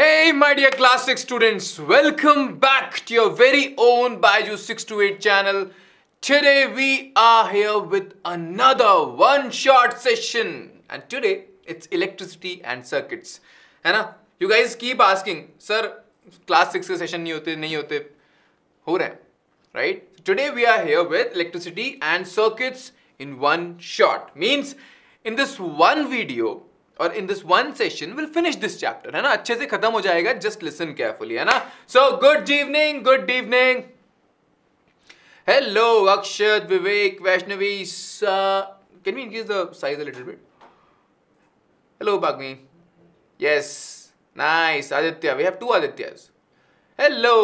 Hey my dear class 6 students, welcome back to your very own Baiju 628 channel. Today we are here with another one-shot session and today it's electricity and circuits. है ना? You guys keep asking, sir, class 6 session नहीं होते, नहीं होते, हो रहे right? Today we are here with electricity and circuits in one shot. Means in this one video, और in this one session will finish this chapter है ना अच्छे से खत्म हो जाएगा जस्ट लिसन केयरफुली है ना so good evening good evening hello Akshat Vivek Vaishnavi can we increase the size a little bit hello Bagmi yes nice Aditya we have two Adityas hello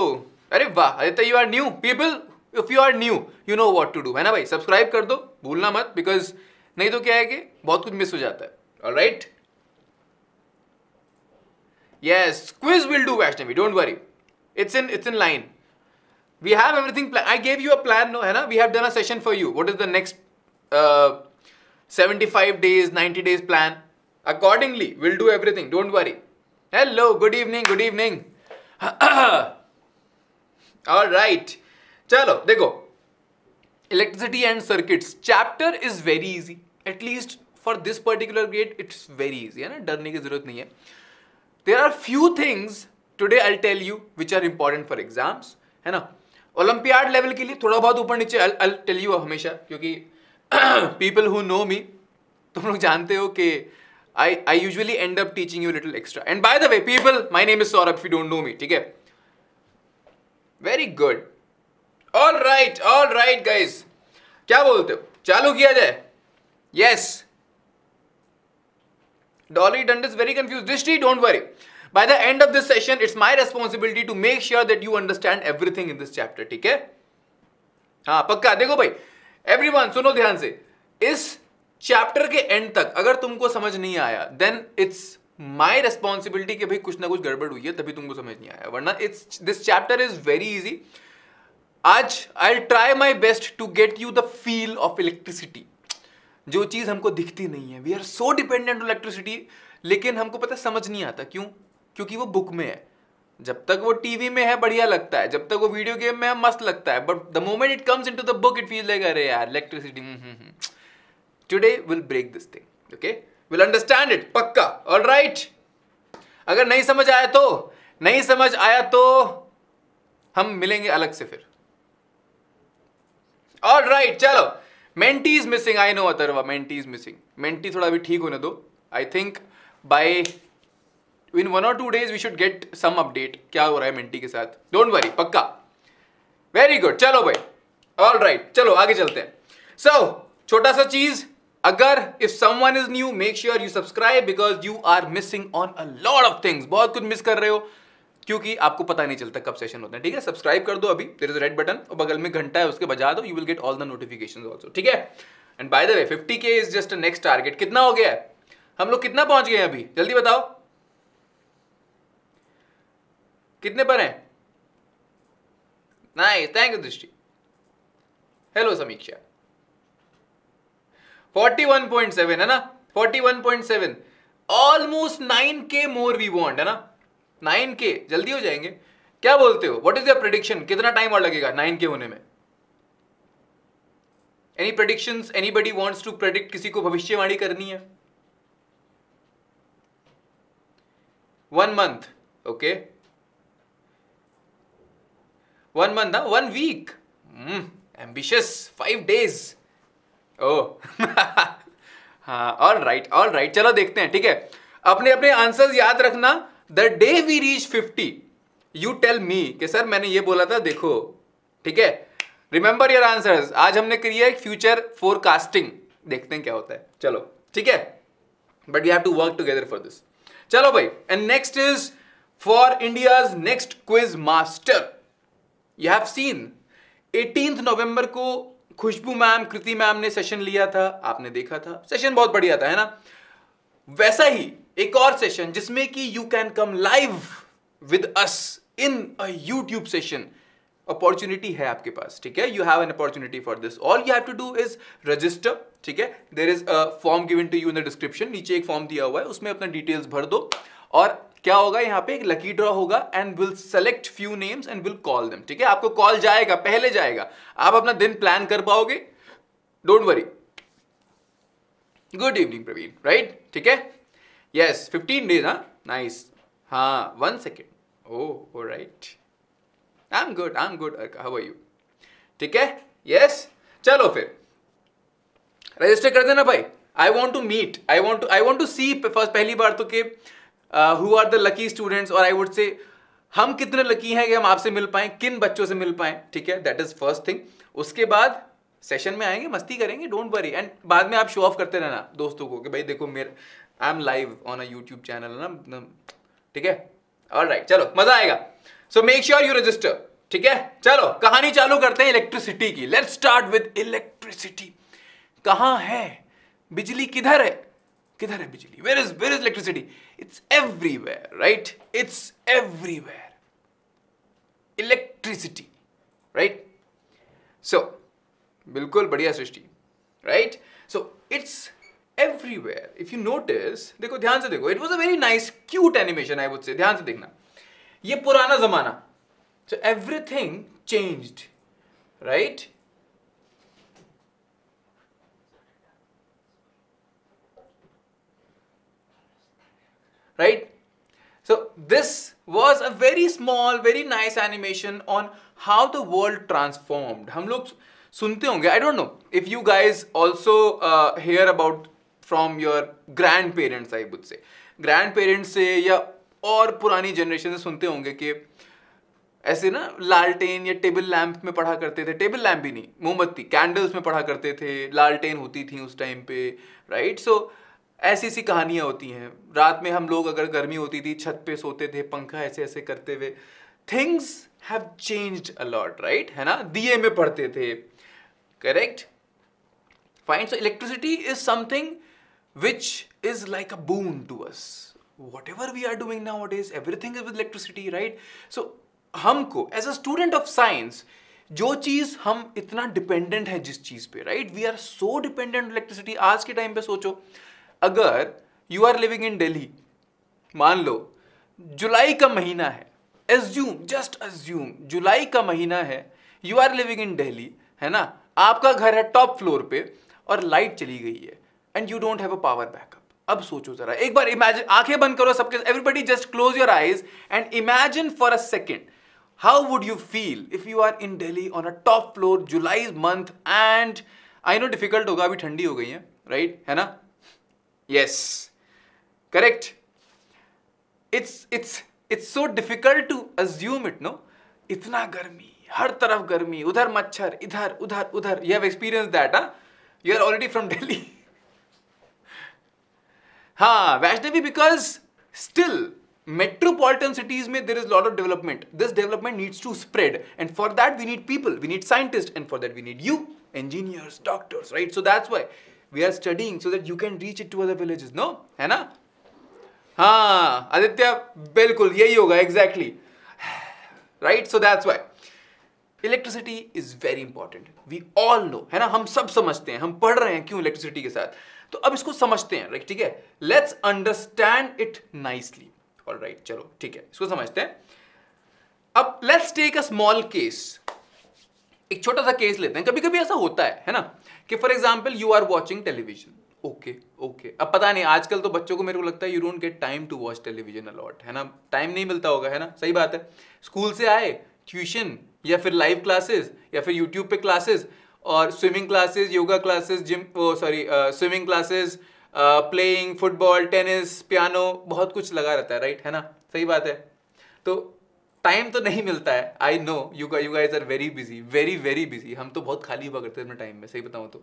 अरे वाह Aditya you are new people if you are new you know what to do है ना भाई subscribe कर दो भूलना मत because नहीं तो क्या है कि बहुत कुछ मिस हो जाता है right right? Yes, quiz will do Vaishnavi, don't worry. It's in it's in line. We have everything planned. I gave you a plan, no, Hannah? We have done a session for you. What is the next uh, 75 days, 90 days plan? Accordingly, we'll do everything. Don't worry. Hello, good evening, good evening. All right. Chalo, dekho. Electricity and circuits. Chapter is very easy. At least for this particular grade, it's very easy. है ना not की जरूरत नहीं है there are few things today I tell you which are important for exams है ना olympiad level के लिए थोड़ा बहुत ऊपर नीचे आई टेल यू हमेशा क्योंकि पीपल हु नो मी तुम लोग जानते हो कि I I usually end up teaching you little extra and by the way people my name is Saurabh you don't know me ठीक है very good all right all right guys क्या बोलते हो चालू किया जाए yes yes. Dolly Dund is very confused. Drishti, don't worry. By the end of this session, it's my responsibility to make sure that you understand everything in this chapter. ठीक है हाँ पक्का देखो भाई एवरीवन सुनो ध्यान से इस चैप्टर के एंड तक अगर तुमको समझ नहीं आया देन इट्स माई रेस्पॉन्सिबिलिटी कि भाई कुछ ना कुछ गड़बड़ हुई है तभी तुमको समझ नहीं आया वरना it's this chapter is very easy आज I try my best to get you the feel of electricity जो चीज़ हमको दिखती नहीं है we are so dependent on electricity लेकिन हमको पता समझ नहीं आता क्यों क्योंकि वो बुक में है जब तक वो टीवी में है बढ़िया लगता है जब तक वो वीडियो गेम में है मस्त लगता है but the moment it comes in to the book it feel like अरे यार electricity today will break this thing okay will understand it पक्का ऑल राइट अगर नहीं समझ आया तो नहीं समझ आया तो हम मिलेंगे अलग से फिर ऑल राइट right, चलो mentee is missing I know Atharva mentee is missing mentee थोड़ा अभी ठीक होने दो I think by in one और two days we should get some update क्या हो रहा है मेंटी के साथ डोंट वरी पक्का वेरी गुड चलो भाई ऑल राइट right, चलो आगे चलते हैं सो so, छोटा सा चीज अगर if someone is new make sure you subscribe because you are missing on a lot of things बहुत कुछ मिस कर रहे हो क्योंकि आपको पता नहीं चलता कब सेशन होते हैं ठीक है सब्सक्राइब कर दो अभी देर इज रेड बटन और बगल में घंटा है उसके बजा दो you will get all the notification also ठीक है and by the way fifty K is just next target कितना हो गया है हम लोग कितना पहुंच गए अभी जल्दी बताओ कितने पर हैं nice thank you Drishti hello Samiksha 41.7 है ना 41.7 almost 9k more we want है ना नाइन के जल्दी हो जाएंगे क्या बोलते हो वट इज योर प्रडिक्शन कितना टाइम और लगेगा नाइन के होने में any prediction anybody wants to predict किसी को भविष्यवाणी करनी है one month okay one month ना one week ambitious five days oh हाँ ऑल राइट ऑल राइट चलो देखते हैं ठीक है अपने अपने आंसर्स याद रखना the day we reach fifty you tell me कि सर मैंने ये बोला था देखो ठीक है रिमेंबर योर आंसर आज हमने करी है फ्यूचर फोरकास्टिंग देखते हैं क्या होता है चलो ठीक है but we have to work together for this चलो भाई and next is for India next quiz master you have seen eighteen November को खुशबू मैम कृति मैम ने सेशन लिया था आपने देखा था सेशन बहुत बढ़िया था है ना वैसा ही एक और सेशन जिसमें कि you can come live with us in a YouTube session opportunity है आपके पास ठीक है you have an opportunity for this all you have to do is register ठीक है there is a form given to you in the description नीचे एक form दिया हुआ है उसमें अपना डिटेल्स भर दो और क्या होगा यहाँ पे एक लकी ड्रॉ होगा and will select few names and will call them ठीक है आपको कॉल जाएगा पहले जाएगा आप अपना दिन प्लान कर पाओगे don't worry good evening Praveen right ठीक है यस फिफ्टीन डेज हाँ नाइस हाँ one second oh oh right I am good I am good how you ठीक है यस चलो फिर रजिस्टर कर देना भाई I want to meet I want to I want to see first पहली बार तो के who are the lucky students और आई वुड से हम कितने लकी हैं कि हम आपसे मिल पाएँ किन बच्चों से मिल पाएँ ठीक है दैट इज फर्स्ट थिंग उसके बाद सेशन में आएंगे मस्ती करेंगे डोंट वरी एंड बाद में आप शो ऑफ करते रहना दोस्तों को कि भाई देखो मेरे I am live on a YouTube channel ना ठीक है और राइट चलो मजा आएगा so make sure you register ठीक है चलो कहानी चालू करते हैं इलेक्ट्रिसिटी की लेट्स स्टार्ट विद इलेक्ट्रिसिटी कहाँ है बिजली किधर है किधर है बिजली where is where is electricity it's everywhere right it's everywhere electricity right so बिल्कुल बढ़िया Srishti right so it's everywhere. If you notice, देखो ध्यान से देखो. It was a very nice, cute animation, I would say. ध्यान से देखना. ये पुराना जमाना. So everything changed, right? right? So this was a very small, very nice animation on how the world transformed. हम लोग सुनते होंगे, I don't know if you guys also uh, hear about from your grandparents I बुद्ध से grand parents से या और पुरानी जनरेशन से सुनते होंगे कि ऐसे ना लालटेन या टेबल लैंप में पढ़ा करते थे टेबल लैंप भी नहीं मोमबत्ती कैंडल्स में पढ़ा करते थे लालटेन होती थी उस टाइम पे राइट सो ऐसी ऐसी कहानियाँ होती हैं रात में हम लोग अगर गर्मी होती थी छत पे सोते थे पंखा ऐसे ऐसे करते हुए things have changed a lot right है ना दिए में पढ़ते थे correct fine so electricity is something which is like a boon to us. Whatever we are doing nowadays, everything is with electricity, right? So हमको as a student of science जो चीज हम इतना डिपेंडेंट है जिस चीज पे right we are so dependent electricity आज के टाइम पे सोचो अगर you are living in Delhi मान लो जुलाई का महीना है एज्यूम जस्ट एज्यूम जुलाई का महीना है you are living in Delhi है ना आपका घर है टॉप फ्लोर पे और लाइट चली गई है and you don't have a power backup अब सोचो जरा एक बार इमेजिन आंखें बंद करो सबके everybody just close your eyes and imagine for a second how would you feel if you are in Delhi on a top floor July month and I know difficult होगा अभी ठंडी हो गई है राइट right? है ना yes correct it's it's it's so difficult to assume it no इतना गर्मी हर तरफ गर्मी उधर मच्छर इधर उधर उधर you have experience that you are already from Delhi हाँ Vaishnavi because still metropolitan cities में there is lot of development this development needs to spread and for that we need people we need scientist and for that we need you engineers doctors right so that's why we are studying so that you can reach it to other village no है ना हाँ आदित्य बिल्कुल यही होगा exactly right so that's why electricity is very important we all know है ना हम सब समझते हैं हम पढ़ रहे हैं क्यों इलेक्ट्रिसिटी के साथ तो अब इसको समझते हैं राइट ठीक है let's understand it nicely all right चलो ठीक है इसको समझते हैं अब let's take a small case एक छोटा सा केस लेते हैं कभी कभी ऐसा होता है है ना कि for example you are watching television okay okay अब पता नहीं आजकल तो बच्चों को मेरे को लगता है you don't get time to watch television a lot है ना टाइम नहीं मिलता होगा है ना सही बात है स्कूल से आए ट्यूशन या फिर लाइव क्लासेस या फिर यूट्यूब पे क्लासेस और swimming classes yoga classes gym वो sorry swimming classes playing football tennis piano बहुत कुछ लगा रहता है राइट है ना सही बात है तो टाइम तो नहीं मिलता है I know you you guys are very busy very very busy हम तो बहुत खाली हुआ करते हैं अपने टाइम में सही बताऊँ तो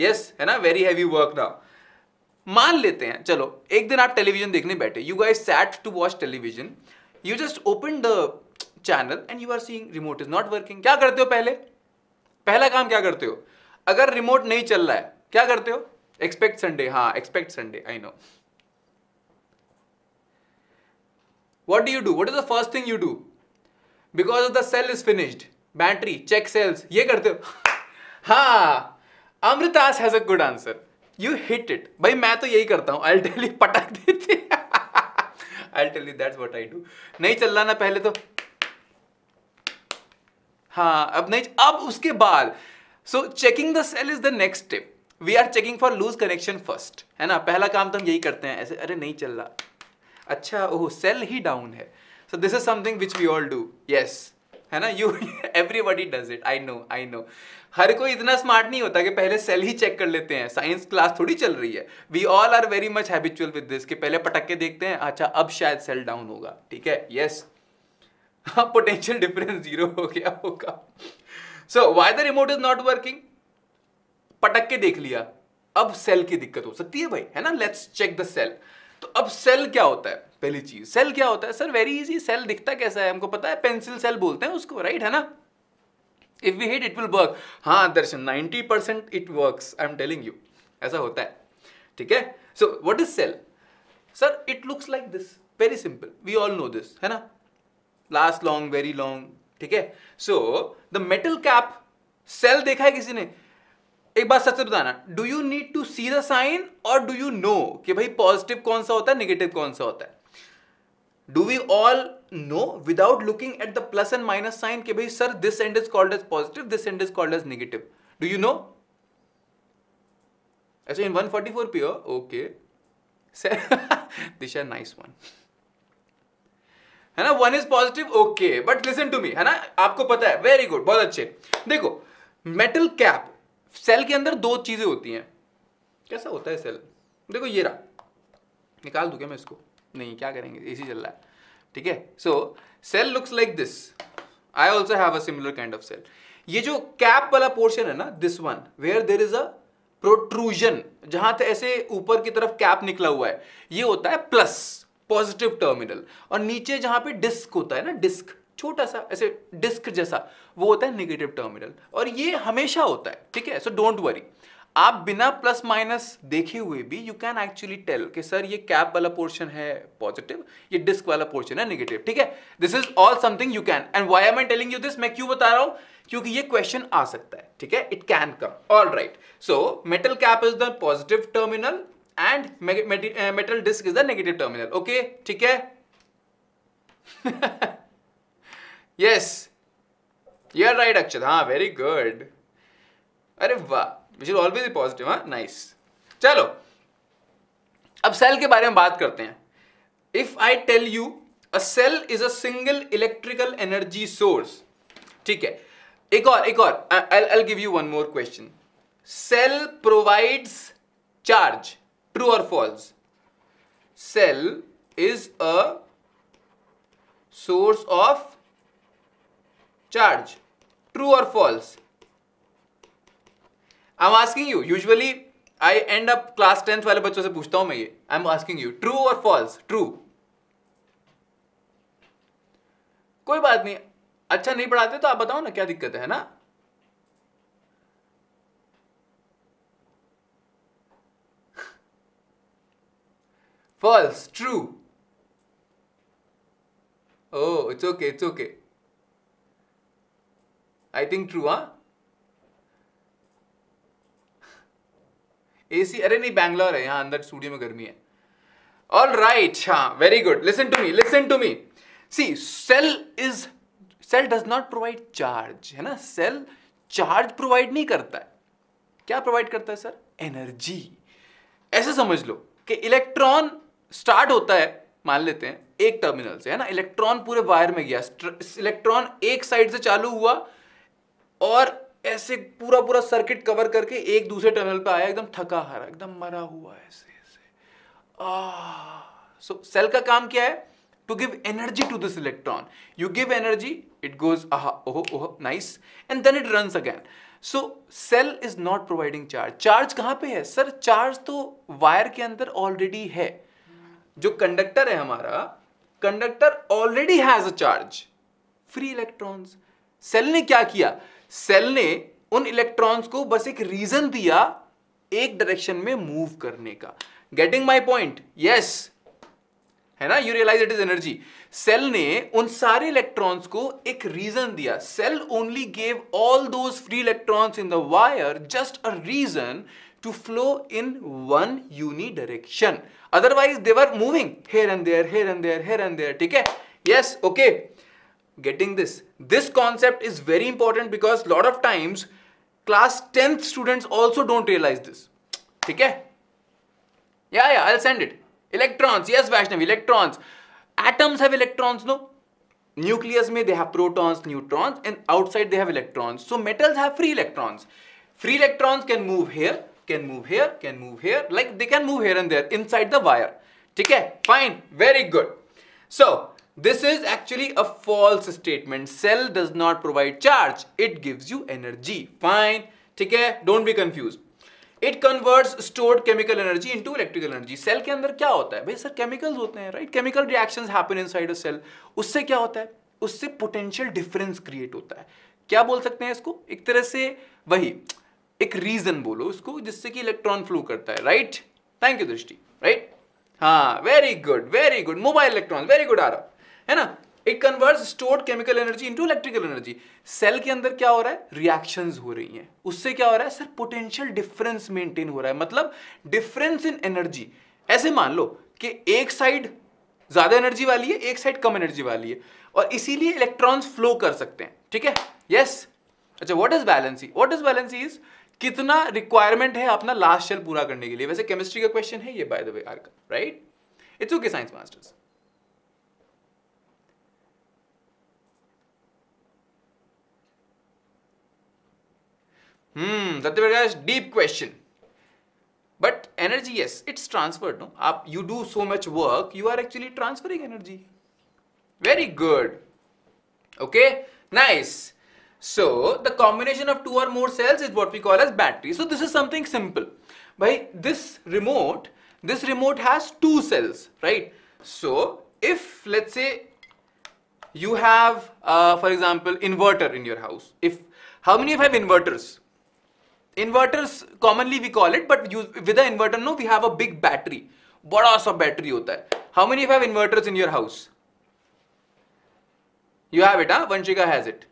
यस yes, है ना वेरी हैवी वर्क नाउ मान लेते हैं चलो एक दिन आप टेलीविजन देखने बैठे you guys sat to watch television you just open the channel and you are seeing remote is not working क्या करते हो पहले पहला काम क्या करते हो अगर रिमोट नहीं चल रहा है क्या करते हो एक्सपेक्ट संडे हाँ expect Sunday I know what do you do what is the first thing you do because of the cell is finished battery check cells ये करते हो हाँ Amritas has a good answer you hit it भाई मैं तो यही करता हूं अल्टेली पटक देते I tell you that's what I do नहीं चल रहा ना पहले तो हाँ अब नहीं अब उसके बाद so checking the cell is the next step we are checking for loose connection first है ना पहला काम तो हम यही करते हैं ऐसे अरे नहीं चल रहा अच्छा ओह सेल ही डाउन है so this is something which we all do yes है ना you everybody does it I know I know हर कोई इतना स्मार्ट नहीं होता कि पहले सेल ही चेक कर लेते हैं साइंस क्लास थोड़ी चल रही है we all are very much habitual with this कि पहले पटक के देखते हैं अच्छा अब शायद सेल डाउन होगा ठीक है yes yes. Potential difference zero हो गया होगा so why the remote is not working पटक के देख लिया अब सेल की दिक्कत हो सकती है भाई है ना लेट्स चेक द सेल तो अब सेल क्या होता है पहली चीज सेल क्या होता है सर वेरी इजी सेल दिखता कैसा है हमको पता है पेंसिल सेल बोलते हैं उसको राइट है ना if we hit it will work हाँ Darshan ninety percent it work I am telling you ऐसा होता है ठीक है so what is cell sir it looks like this very simple we all know this है ना लास्ट लॉन्ग वेरी लॉन्ग ठीक है so the metal cap cell देखा है किसी ने एक बात सच से बताना do you need to see the sign और डू यू नो कि भाई पॉजिटिव कौन सा होता है नेगेटिव कौन सा होता है do we all know without looking at the plus and minus sign कि भाई sir this and is called as positive this and is called as negative do you know अच्छा इन 144 पीओ ओके आर नाइस वन है ना one is positive okay but listen to me है ना आपको पता है वेरी गुड बहुत अच्छे देखो मेटल कैप सेल के अंदर दो चीजें होती हैं कैसा होता है सेल देखो ये रहा निकाल दू क्या मैं इसको नहीं क्या करेंगे ए चल रहा है ठीक है so cell looks like this I also have a similar kind of cell ये जो कैप वाला पोर्शन है ना this one where there is a protrusion जहां ऐसे ऊपर की तरफ कैप निकला हुआ है ये होता है प्लस पॉजिटिव टर्मिनल और नीचे जहां पे डिस्क होता है ना डिस्क छोटा सा ऐसे डिस्क जैसा वो होता है नेगेटिव टर्मिनल और ये हमेशा होता है ठीक है सो डोंट वरी आप बिना प्लस माइनस देखे हुए भी यू कैन एक्चुअली टेल कि सर ये कैप वाला पोर्शन है पॉजिटिव ये डिस्क वाला पोर्शन है नेगेटिव ठीक है this is all something you can and why am I telling you this मैं क्यों बता रहा हूं क्योंकि ये क्वेश्चन आ सकता है ठीक है it can come all right so metal cap is the positive terminal and metal disc is the negative terminal okay ठीक है yes you are right Akshat हाँ वेरी गुड अरे वाह विच इज ऑलवेज पॉजिटिव हाँ नाइस चलो अब cell के बारे में बात करते हैं if I tell you a cell is a single electrical energy source ठीक है एक और एक और I give you one more question cell provides charge true और false cell is a source of charge true और false I am asking you usually I end up class tenth वाले बच्चों से पूछता हूं मैं ये I am asking you true और फॉल्स ट्रू कोई बात नहीं अच्छा नहीं पढ़ाते तो आप बताओ ना क्या दिक्कत है ना False. True. Oh, it's okay. It's okay. I think true, huh? AC अरे नहीं बैंगलोर है यहाँ अंदर स्टूडियो में गर्मी है ऑल राइट हाँ very good listen to me listen to me see cell is cell does not provide charge है ना सेल चार्ज प्रोवाइड नहीं करता है क्या प्रोवाइड करता है सर एनर्जी ऐसे समझ लो कि इलेक्ट्रॉन स्टार्ट होता है मान लेते हैं एक टर्मिनल से है ना इलेक्ट्रॉन पूरे वायर में गया इलेक्ट्रॉन एक साइड से चालू हुआ और ऐसे पूरा पूरा सर्किट कवर करके एक दूसरे टर्मिनल पे आया एकदम थका हारा एकदम मरा हुआ ऐसे ऐसे सो so, सेल का काम क्या है to give energy to this electron you give energy it goes oh oh oh, nice, and then it runs again. So cell is not charge charge Charge पे है? सर चार्ज तो wire के अंदर already है जो conductor है हमारा conductor already has a charge free electrons cell ने क्या किया सेल ने उन इलेक्ट्रॉन्स को बस एक रीजन दिया एक डायरेक्शन में मूव करने का गेटिंग माई पॉइंट यस है ना you realise it is energy cell ने उन सारे इलेक्ट्रॉन्स को एक रीजन दिया cell only gave all those free electrons in the wire just a reason to flow in one unidirection. Otherwise, they were moving here and there, here and there, here and there. Okay? Yes, okay. Getting this. This concept is very important because lot of times class 10th students also don't realize this. Okay? Yeah, yeah, I'll send it. Electrons, yes, Vaishnavi, electrons. Atoms have electrons, no? nucleus may they have protons neutrons and outside they have electrons so metals have free electrons free electrons can move here can move here, can move here, like they can move here and there inside the wire. Okay, fine, very good. So, this is actually a false statement. Cell does not provide charge, it gives you energy. Fine, okay, don't be confused. It converts stored chemical energy into electrical energy. Cell ke andar kya hota hai? Bhai sir, chemicals hote hain, right? Chemical reactions happen inside a cell. Usse kya hota hai? Usse potential difference create hota hai. क्या बोल सकते हैं इसको एक तरह से वही एक रीजन बोलो उसको जिससे कि इलेक्ट्रॉन फ्लो करता है right thank you Drishti right हाँ very good very good mobile electron very good आ रहा है ना it convert stored chemical energy into electrical energy cell के अंदर क्या हो रहा है रिएक्शन हो रही है उससे क्या हो रहा है सर पोटेंशियल डिफरेंस मेंटेन हो रहा है मतलब डिफरेंस इन एनर्जी ऐसे मान लो कि एक साइड ज्यादा एनर्जी वाली है एक साइड कम एनर्जी वाली है और इसीलिए इलेक्ट्रॉन्स फ्लो कर सकते हैं ठीक है यस yes. अच्छा what is valency what is valency is कितना रिक्वायरमेंट है अपना लास्ट शेल पूरा करने के लिए वैसे केमिस्ट्री का क्वेश्चन है ये बाय द वे आर का right it's okay science masters hmm Satya Prakash deep question but energy yes it's transferred no आप you do so much work you are actually transferring energy very good okay nice So the combination of two or more cells is what we call as battery. So this is something simple. By this remote, this remote has two cells, right? So if let's say you have, uh, for example, inverter in your house. If how many of have inverters? Inverters commonly we call it, but you, with the inverter, no, we have a big battery. बड़ा सा battery होता है many of have inverters in your house? You have it, हाँ Vanshika has it.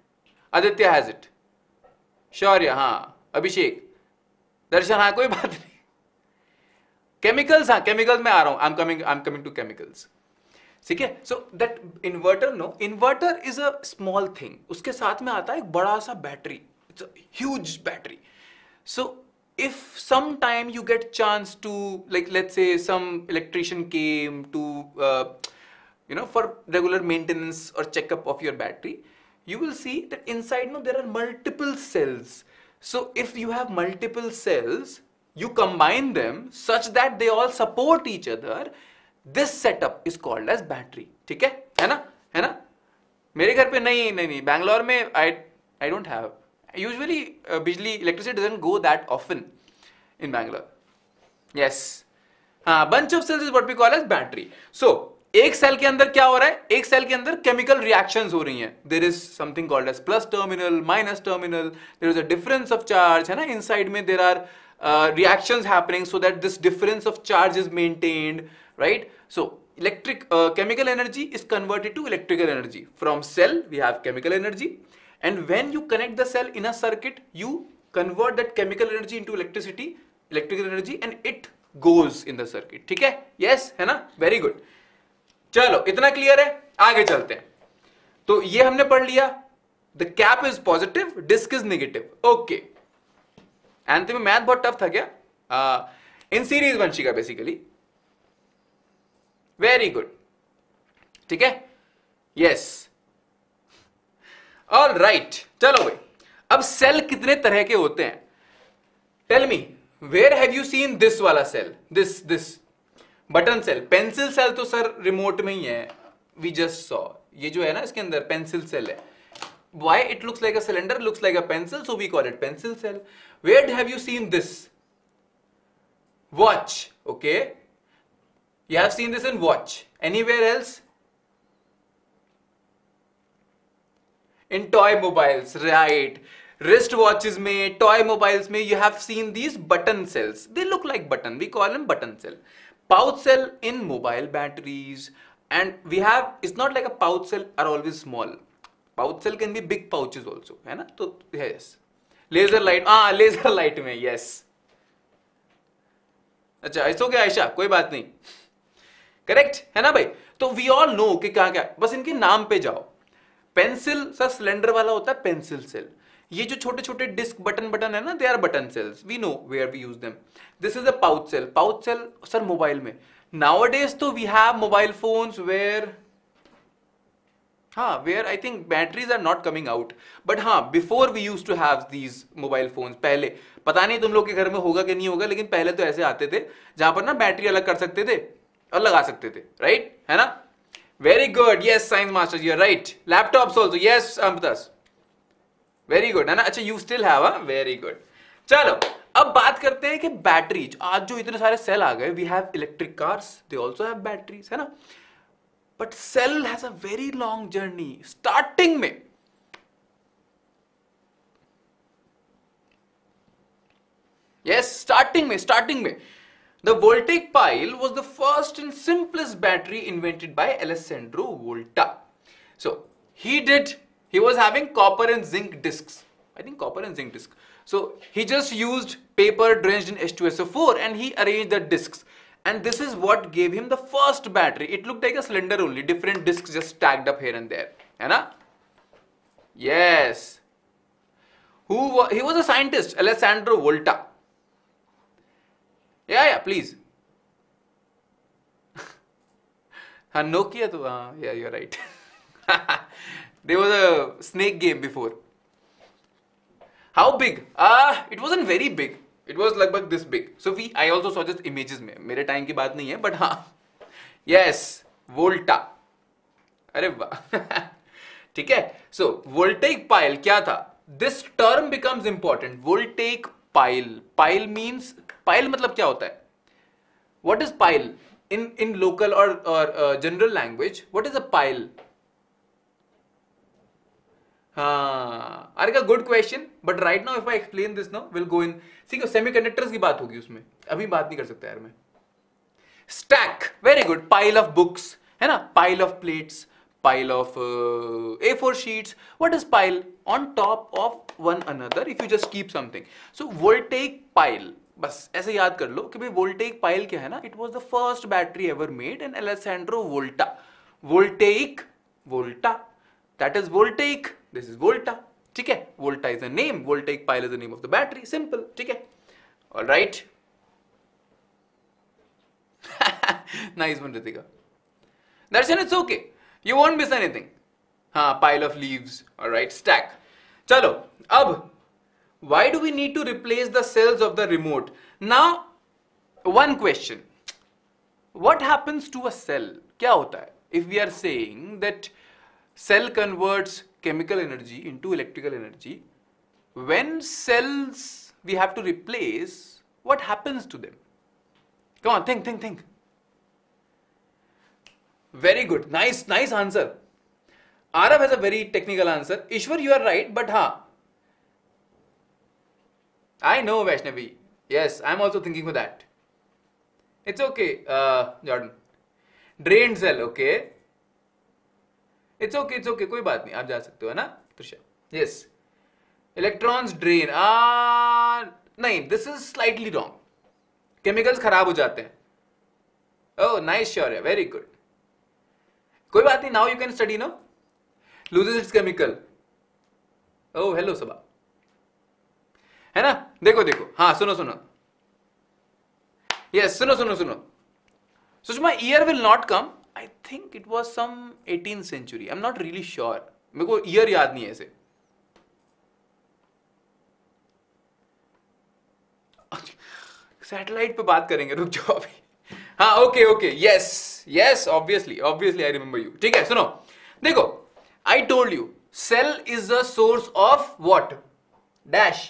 Aditya has it Shaurya हाँ अभिषेक दर्शन हाँ कोई बात नहीं केमिकल्स हाँ केमिकल्स में आ रहा हूं I am coming I am coming to chemicals ठीक है so that inverter no inverter is a small thing उसके साथ में आता है एक बड़ा सा battery it's huge battery so if sometime you get chance to like let's say some electrician came to uh, you know for regular maintenance or checkup of your battery you will see that inside now there are multiple cells. So if you have multiple cells, you combine them such that they all support each other. This setup is called as battery. ठीक है है ना है ना मेरे घर पे नहीं नहीं नहीं बैंगलोर में I I don't have. Usually, usually uh, bijli doesn't go that often in Bangalore. Yes. हाँ bunch of cells is what we call as battery. So एक सेल के अंदर क्या हो रहा है एक सेल के अंदर केमिकल रिएक्शन हो रही है there is something called as plus terminal minus terminal there is a difference of charge है ना इन में there are reaction happening difference of charge is maintained right so electric chemical energy is converted to electrical energy from cell we have chemical energy and when you connect the cell in a circuit you convert that chemical energy into electricity electrical energy and it goes in the circuit ठीक है yes है ना very good चलो इतना clear है आगे चलते हैं तो ये हमने पढ़ लिया the cap is positive disc is negative okay nth में मैथ बहुत टफ था क्या in series Vanshika basically very good ठीक है यस ऑल राइट चलो भाई अब सेल कितने तरह के होते हैं tell me where have you seen this वाला cell this this button cell pencil cell तो सर रिमोट में ही है वी जस्ट सॉ ये जो है ना इसके अंदर पेंसिल सेल है why it looks like a cylinder looks like a pencil so we call it pencil cell where have you seen this watch okay you have seen this in watch any where else in toy mobiles right wrist watches में toy mobiles में you have seen these button sales they look like button we call M button cell pouch cell in mobile batteries and we have it's not like a pouch cell are always small pouch cell can be big pouches also hai na तो yes laser light ah laser light mein yes acha ऐसा हो aisha koi baat nahi नहीं correct है ना भाई तो we all no कि क्या क्या बस इनके नाम पे जाओ पेंसिल सर सिलेंडर वाला होता है पेंसिल सेल ये जो छोटे छोटे डिस्क बटन बटन है ना they are button cells we know where are we use them this is a pouch cell pouch cell sir mobile में नाउ डेज तो we have mobile phones where हाँ where I think batteries are not coming out but हाँ before we use to have these mobile phones पहले पता नहीं तुम लोग के घर में होगा कि नहीं होगा लेकिन पहले तो ऐसे आते थे जहां पर ना बैटरी अलग कर सकते थे और लगा सकते थे राइट right? है ना very good yes science master you are right laptops also yes अमृतस वेरी गुड है ना अच्छा यू स्टिल है वेरी गुड चलो अब बात करते हैं कि बैटरीज आज जो इतने सारे सेल आ गए we have electric cars they also have batteries है ना but cell has a very long journey starting में यस स्टार्टिंग में स्टार्टिंग में the voltaic pile was the first and simplest battery invented by Alessandro Volta so he did He was having copper and zinc discs. I think copper and zinc disc. So he just used paper drenched in H2SO4 and he arranged the discs. And this is what gave him the first battery. It looked like a cylinder only, different discs just stacked up here and there. Anna? Yes. Who was? he was a scientist, Alessandro Volta. Yeah, yeah, please. हाँ Nokia तो Yeah, you're right. There was a snake game before. How big? Ah, uh, it wasn't very big. It was like this big. So we, I also saw just images में. मेरे time की बात नहीं है, but हाँ. Yes, Volta. अरे वाह. ठीक है. So voltaic pile क्या था? This term becomes important. Voltaic pile. Pile means pile मतलब क्या होता है? What is pile? In in local or or uh, general language, what is a pile? हाँ अरे good question but right now if I explain this now will go in see semi semiconductors की बात होगी उसमें अभी बात नहीं कर सकता यार मैं stack very good pile of books है ना pile of plates pile of A four sheets what is pile on top of one another if you just keep something so voltaic pile बस ऐसे याद कर लो कि भाई वोल्टेक पाइल क्या है ना it was the first battery ever made in Alessandro Volta voltaic Volta that is voltaic this is Volta ठीक है Volta is a name voltaic pile is the name of the battery simple ठीक है alright nice one Ritika Darshan it's okay you won't miss anything हाँ pile of leaves alright stack चलो अब why do we need to replace the cells of the remote now one question what happens to a cell kya hota hai if we are saying that cell converts chemical energy into electrical energy, when cells we have to replace, what happens to them? Come on, think, think, think. Very good. Nice, nice answer. Arab has a very technical answer. Ishwar, you are right, but ha. I know Vaishnavi. Yes, I'm also thinking for that. It's okay, uh, Jordan. Drain cell, okay. It's okay it's okay कोई बात नहीं आप जा सकते हो ना Trisha yes electrons drain नहीं this is slightly wrong chemicals खराब हो जाते हैं ओह नाइस श्योर है वेरी गुड कोई बात नहीं now you can study no losses it's chemical oh hello Saba है ना देखो देखो हाँ सुनो सुनो यस सुनो सुनो सुनो Sushma year will not come I think it was some eighteen century I am not really sure मेरे को ईयर याद नहीं है ऐसे सैटेलाइट पे बात करेंगे रुक जाओ अभी हाँ okay okay yes yes obviously obviously I remember you ठीक है सुनो देखो I told you cell is a source of what dash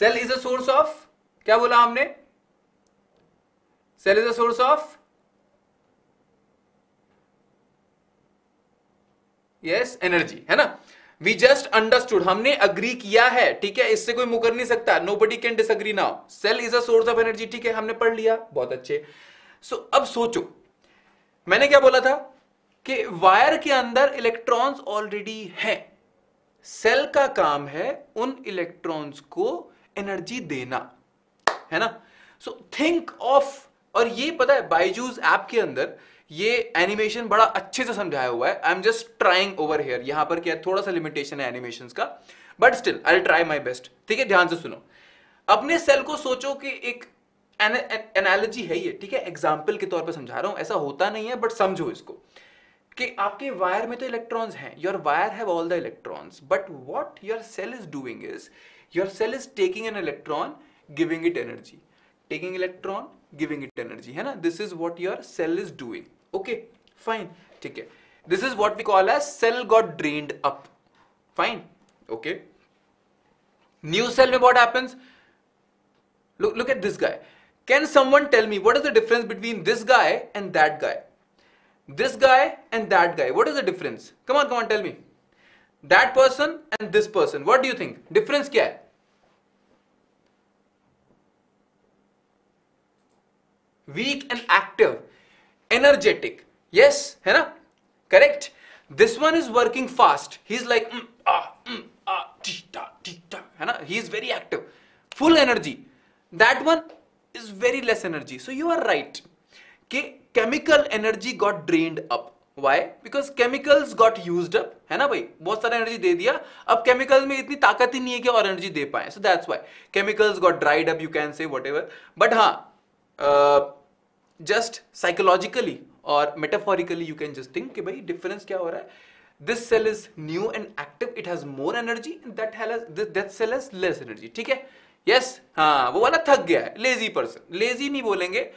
cell is a source of क्या बोला हमने cell is a source of yes energy है ना we just understood हमने अग्री किया है ठीक है इससे कोई मुकर नहीं सकता nobody can disagree now cell is a source of energy ठीक है हमने पढ़ लिया बहुत अच्छे सो so, अब सोचो मैंने क्या बोला था कि वायर के अंदर इलेक्ट्रॉन्स ऑलरेडी हैं सेल का काम है उन इलेक्ट्रॉन्स को एनर्जी देना है ना सो थिंक ऑफ और ये पता है बाइजूज ऐप के अंदर ये एनिमेशन बड़ा अच्छे से समझाया हुआ है I am just trying over here यहां पर क्या थोड़ा सा लिमिटेशन है एनिमेशन का but still I try my best ठीक है ध्यान से सुनो अपने सेल को सोचो कि एक एनालॉजी है ये ठीक है एग्जाम्पल के तौर पर समझा रहा हूं ऐसा होता नहीं है बट समझो इसको कि आपके वायर में तो इलेक्ट्रॉन्स हैं your wire have all the electrons but what your cell is doing is your cell is taking an electron giving it energy taking electron giving it energy है ना this is what your cell is doing okay fine ठीक है this is what we call as cell got drained up fine okay new cell mein what happens look look at this guy can someone tell me what is the difference between this guy and that guy this guy and that guy what is the difference come on come on tell me that person and this person what do you think difference kya weak and active energetic yes है ना correct this one is working fast he is like he is very active full energy that one is very less energy so you are right कि chemical energy got drained up why because chemicals got use up है ना भाई बहुत सारा energy दे दिया अब chemical में इतनी ताकत ही नहीं है कि और एनर्जी दे पाए so that's why chemicals got dried up you can say whatever but हाँ जस्ट साइकोलॉजिकली और metaphorically you can just think कि भाई डिफरेंस क्या हो रहा है this cell is new and active it has more energy that that cell has less energy ठीक है यस yes, हाँ वो वाला थक गया है लेजी पर्सन लेजी नहीं बोलेंगे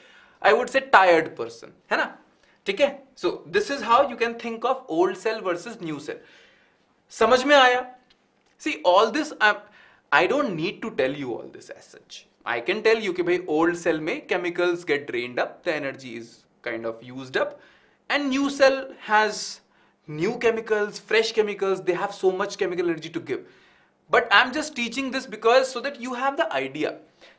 I would say tired person है ना ठीक है so this is how you can think of old cell versus new cell समझ में आया see all this I don't need to tell you all this as such I can tell you कि भाई old cell में chemicals get drain up the energy is kind of use up and new cell has new chemicals fresh chemicals they have so much chemical energy to give but I am just teaching this because so that you have the idea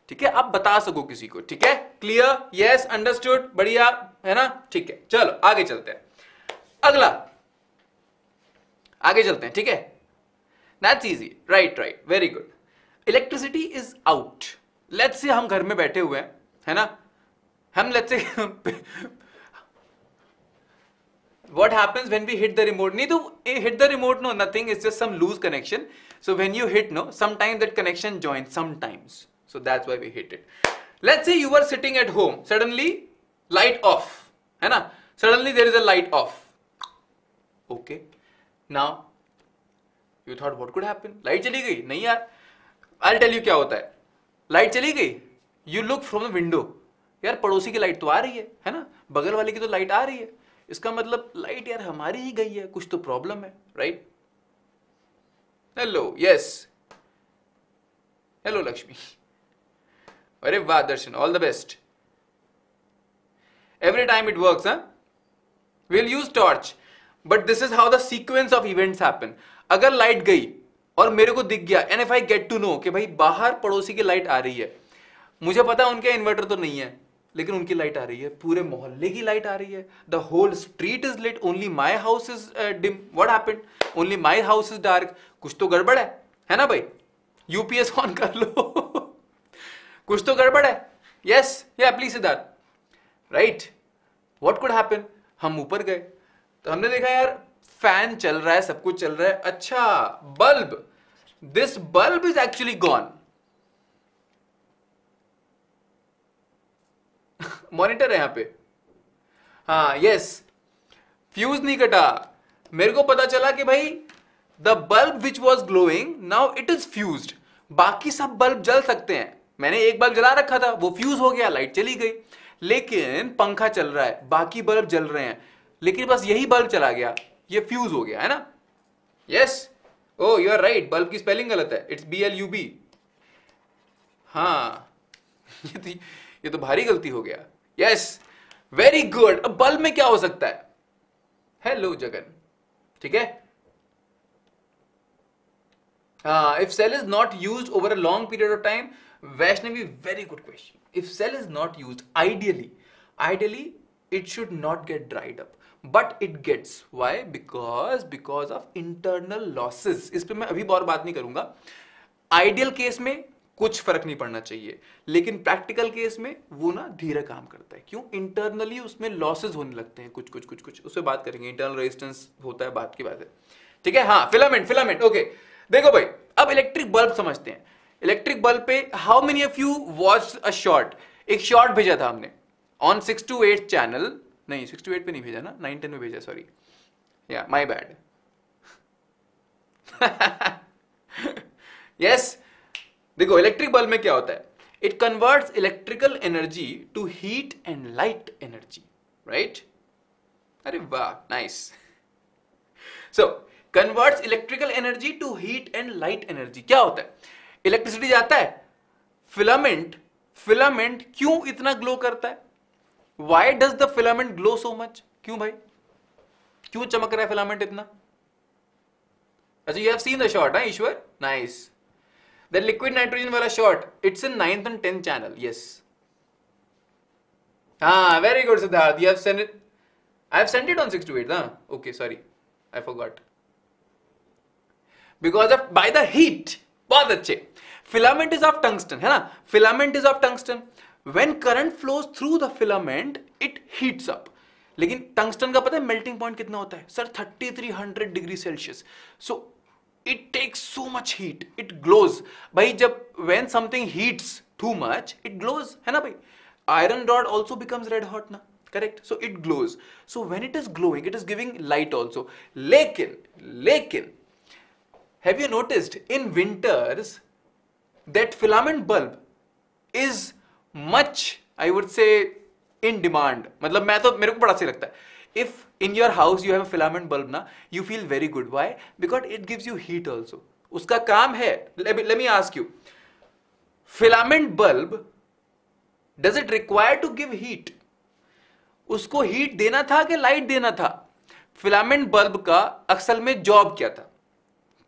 ठीक है आप बता सको किसी को ठीक है clear yes understood बढ़िया है ना ठीक है चलो आगे चलते हैं अगला आगे चलते हैं ठीक है that's easy right right very good electricity is out let's say हम घर में बैठे हुए हैं है ना हम let's say what happens we hit the remote नहीं तो hit the remote no nothing is just some loose connection so when you hit no sometime that connection join sometimes so that's why we hit it let's say you are sitting at home suddenly light off है ना suddenly there is a light off okay now you thought what could happen light चली गई नहीं यार आई tell you क्या होता है light चली गई you look from the window यार पड़ोसी की लाइट तो आ रही है है ना बगल वाले की तो लाइट आ रही है इसका मतलब लाइट यार हमारी ही गई है कुछ तो प्रॉब्लम है right hello yes hello Lakshmi अरे वाह Darshan all the best every time it work will use torch but this is how the sequence of events happen अगर लाइट गई और मेरे को दिख गया and if I get to know कि भाई बाहर पड़ोसी की लाइट आ रही है मुझे पता उनके इन्वर्टर तो नहीं है लेकिन उनकी लाइट आ रही है पूरे मोहल्ले की लाइट आ रही है the whole street is lit only my house is dim what happened only my house is dark कुछ तो गड़बड़ है है ना भाई यूपीएस ऑन कर लो कुछ तो गड़बड़ है yes yeah please Siddharth right what could happen हम ऊपर गए तो हमने देखा यार फैन चल रहा है सब कुछ चल रहा है अच्छा bulb this bulb is actually gone monitor है यहां पे हाँ यस फ्यूज नहीं कटा मेरे को पता चला कि भाई the bulb which was glowing now it is fuse बाकी सब बल्ब जल सकते हैं मैंने एक बल्ब जला रखा था वो फ्यूज हो गया लाइट चली गई लेकिन पंखा चल रहा है बाकी बल्ब जल रहे हैं लेकिन बस यही बल्ब चला गया ये फ्यूज हो गया है ना yes oh you are right bulb की स्पेलिंग गलत है it's B L U B हाँ ये तो ये तो भारी गलती हो गया यस वेरी गुड अब बल्ब में क्या हो सकता है हेलो जगन ठीक है if cell is not use over a long period of time Vaishnavi very good question if cell is not use ideally ideally it should not get dried up but it gets why because because of internal losses इस पर मैं अभी और बात नहीं करूंगा ideal case में कुछ फर्क नहीं पड़ना चाहिए लेकिन प्रैक्टिकल केस में वो ना धीरे काम करता है क्यों इंटरनली उसमें लॉसेज होने लगते हैं कुछ कुछ कुछ कुछ पर बात करेंगे इंटरनल रेजिस्टेंस होता है बात की बात है ठीक है हाँ फिलामेंट फिलामेंट ओके देखो भाई अब इलेक्ट्रिक बल्ब समझते हैं इलेक्ट्रिक बल्ब पे how many of you watch a short एक शॉर्ट भेजा था हमने on six two eight channel नहीं सिक्सटी एट पर नहीं भेजा ना नाइन टेन में भेजा sorry yeah my bad yes देखो इलेक्ट्रिक बल्ब में क्या होता है it converts electrical energy to heat and light energy right अरे वाह nice so converts electrical energy to heat and light energy क्या होता है इलेक्ट्रिसिटी जाता है फिलामेंट फिलामेंट क्यों इतना ग्लो करता है why does the filament glow so much क्यों भाई क्यों चमक रहा है फिलामेंट इतना अच्छा you have seen the shot है Ishwar nice the liquid nitrogen वाला short it's in ninth and tenth channel yes हाँ very good Siddharth you have send it I have send it on six two eight हाँ okay sorry I forgot because of by the heat बहुत अच्छे filament is of tungsten है ना filament is of tungsten when current flows through the filament it heats up लेकिन tungsten का पता है melting point कितना होता है sir 3300 degree Celsius so it takes so much heat it glows भाई जब when something heats too much it glows है ना भाई iron rod also becomes red hot ना correct so it glows so when it is glowing it is giving light also लेकिन लेकिन have you noticed in winters that filament bulb is much I would say in demand मतलब मैं तो मेरे को बड़ा सही लगता है if in your house you have filament bulb ना you feel very good why because it gives you heat also उसका काम है let me ask you filament bulb does it require to give heat उसको heat देना था कि light देना था फिलामेंट बल्ब का अक्सल में जॉब क्या था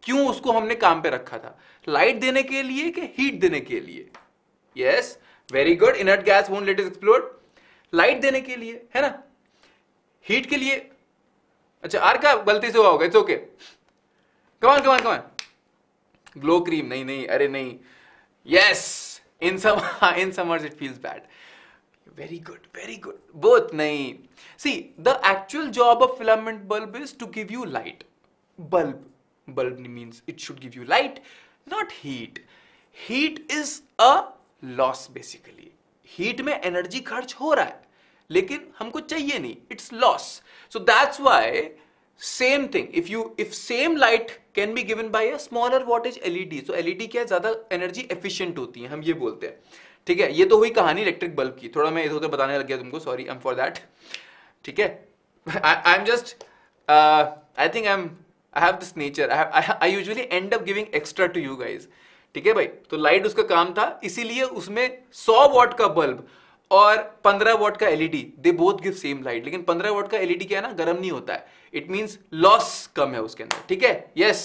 क्यों उसको हमने काम पे रखा था लाइट देने के लिए कि हीट देने के लिए yes yes, very good inert gas what let is explore light देने के लिए है ना हीट के लिए अच्छा आर का गलती से हुआ होगा it's okay come on come on come on glow cream नहीं नहीं अरे नहीं yes in some in summers it feels bad very good very good both नहीं see the actual job of filament bulb is to give you light bulb bulb means it should give you light not heat heat is a loss basically heat में energy खर्च हो रहा है लेकिन हमको चाहिए नहीं it's loss so that's why same thing if you if same light can be given by a smaller wattage LED so LED क्या ज्यादा एनर्जी एफिशिएंट होती है हम ये बोलते हैं ठीक है ये तो हुई कहानी इलेक्ट्रिक बल्ब की थोड़ा मैं इधर उधर बताने लग गया तुमको sorry I am for that ठीक है I am just I think I am I have this nature I usually end up giving extra to you guys ठीक है भाई तो लाइट उसका काम था इसीलिए उसमें 100 वॉट का बल्ब और 15 वॉट का LED they both give same light लेकिन 15 वॉट का एलईडी क्या है ना गर्म नहीं होता है इट मींस लॉस कम है उसके अंदर ठीक है yes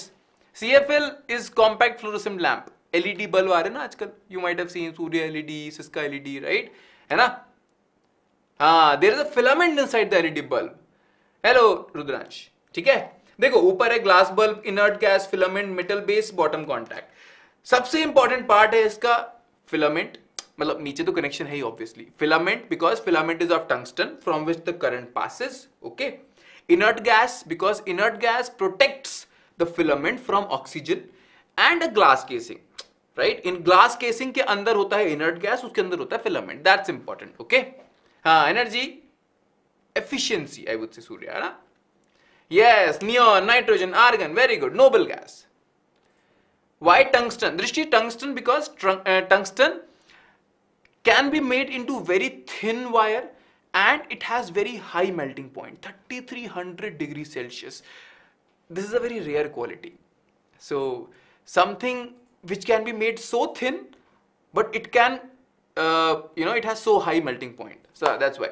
C F L is compact fluorescent lamp LED bulb आ रहे ना आजकल you might have seen Surya LED Syska LED right है ना हाँ there is a filament side the LED bulb hello Rudransh ठीक है देखो ऊपर है glass bulb inert gas filament metal base bottom contact सबसे इंपॉर्टेंट पार्ट है इसका फिलामेंट मतलब नीचे तो कनेक्शन है ही obviously filament because filament is of tungsten from which the current passes okay inert gas because inert gas protect the filament from oxygen and a glass casing right in glass casing के अंदर होता है inert gas उसके अंदर होता है filament that's important okay हाँ energy efficiency I would say Surya है ना yes neon nitrogen argon very good noble gas Why tungsten? Drishti tungsten because uh, tungsten can be made into very thin wire and it has very high melting point 3300 degrees Celsius. This is a very rare quality. So something which can be made so thin but it can uh, you know it has so high melting point. So that's why.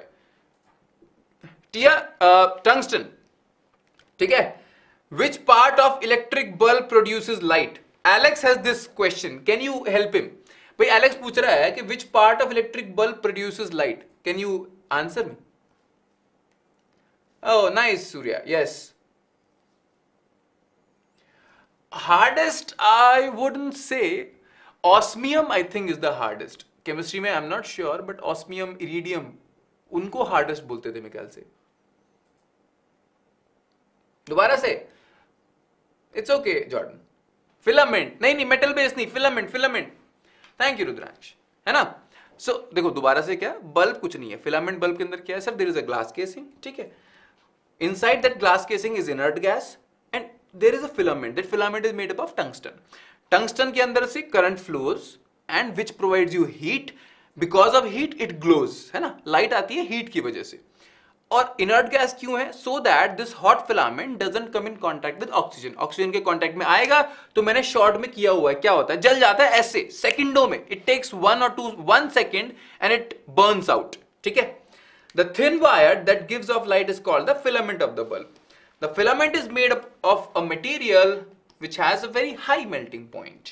Tia uh, tungsten. Okay. Which part of electric bulb produces light? Alex has this question can you help him भाई Alex पूछ रहा है कि which part of electric bulb produce light can you answer me oh nice Surya yes hardest I would say osmium I think is the hardest chemistry में I am not sure but osmium iridium उनको hardest बोलते थे मेरे ख्याल से दोबारा से it's okay Jordan filament नहीं नहीं मेटल बेस नहीं filament filament thank you Rudransh है ना सो so, देखो दोबारा से क्या बल्ब कुछ नहीं है फिलामेंट बल्ब के अंदर क्या है sir there is a glass casing ठीक है inside that glass casing is inert gas and there is a filament that filament is made up of tungsten tungsten के अंदर से current flows and which provide you heat because of heat it glows है ना light आती है heat की वजह से और इनर्ट गैस क्यों है so that this hot filament doesn't come in contact with oxygen oxygen के कॉन्टैक्ट में आएगा तो मैंने शॉर्ट में किया हुआ है क्या होता है जल जाता है ऐसे सेकंडों में इट टेक्स वन और two one second and it burn out ठीक है the thin wire that gives off light is called the filament of the bulb the filament is made up of a material which has a very high melting point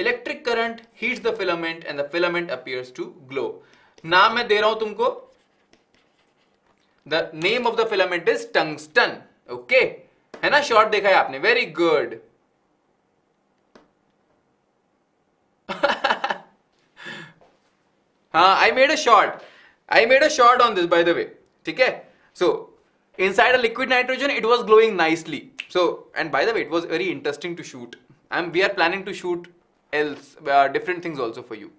electric current heats the filament and the filament appears to glow नाम मैं दे रहा हूं तुमको the name of the filament is tungsten okay है ना short देखा है आपने वेरी गुड हाँ I made a short I made a short on this by the way ठीक है so inside a liquid nitrogen it was glowing nicely so and by the way it was very interesting to shoot I am we are planning to shoot else different things also for you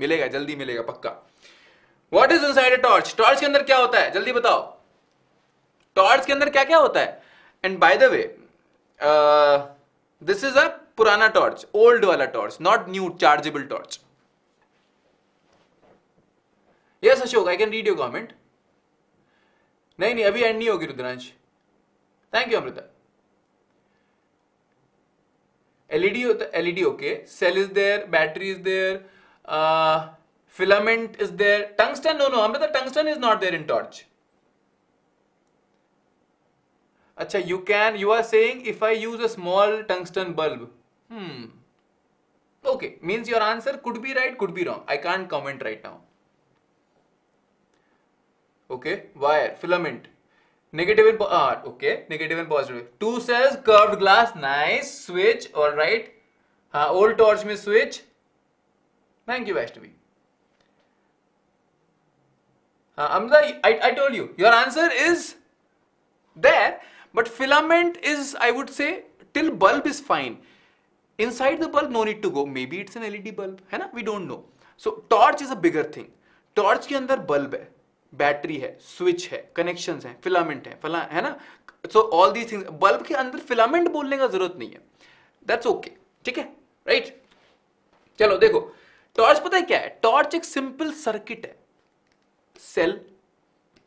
मिलेगा जल्दी मिलेगा पक्का what is side a torch torch के अंदर क्या होता है जल्दी बताओ टॉर्च के अंदर क्या क्या होता है and by the way this is a पुराना टॉर्च ओल्ड वाला torch not new chargeable torch yes Ashok I can read your comment नहीं नहीं अभी एंड नहीं होगी Rudransh thank you Amrita LED होता LED okay cell is there battery is there filament is there. Tungsten, no, no, the tungsten is not there in torch. Acha, you can, you are saying if I use a small tungsten bulb. Hmm. Okay, means your answer could be right, could be wrong. I can't comment right now. Okay, wire, filament. Negative and ah, okay, negative and positive. Two cells, curved glass, nice. Switch, alright. Uh, old torch means switch. Thank you, Vaishnavi. uh, Amza, I, I told you, your answer is there, but filament is, I would say, till bulb is fine. Inside the bulb, no need to go. Maybe it's an LED bulb, hai na? We don't know. So torch is a bigger thing. Torch ke andar bulb hai, battery hai, switch hai, connections hai, filament hai, fila, hai na? So all these things. bulb ke andar filament bolne ka zarurat nahi hai. That's okay. ठीक hai? Right? Chalo, dekho. Torch pata hai kya hai? Torch ek simple circuit hai. Cell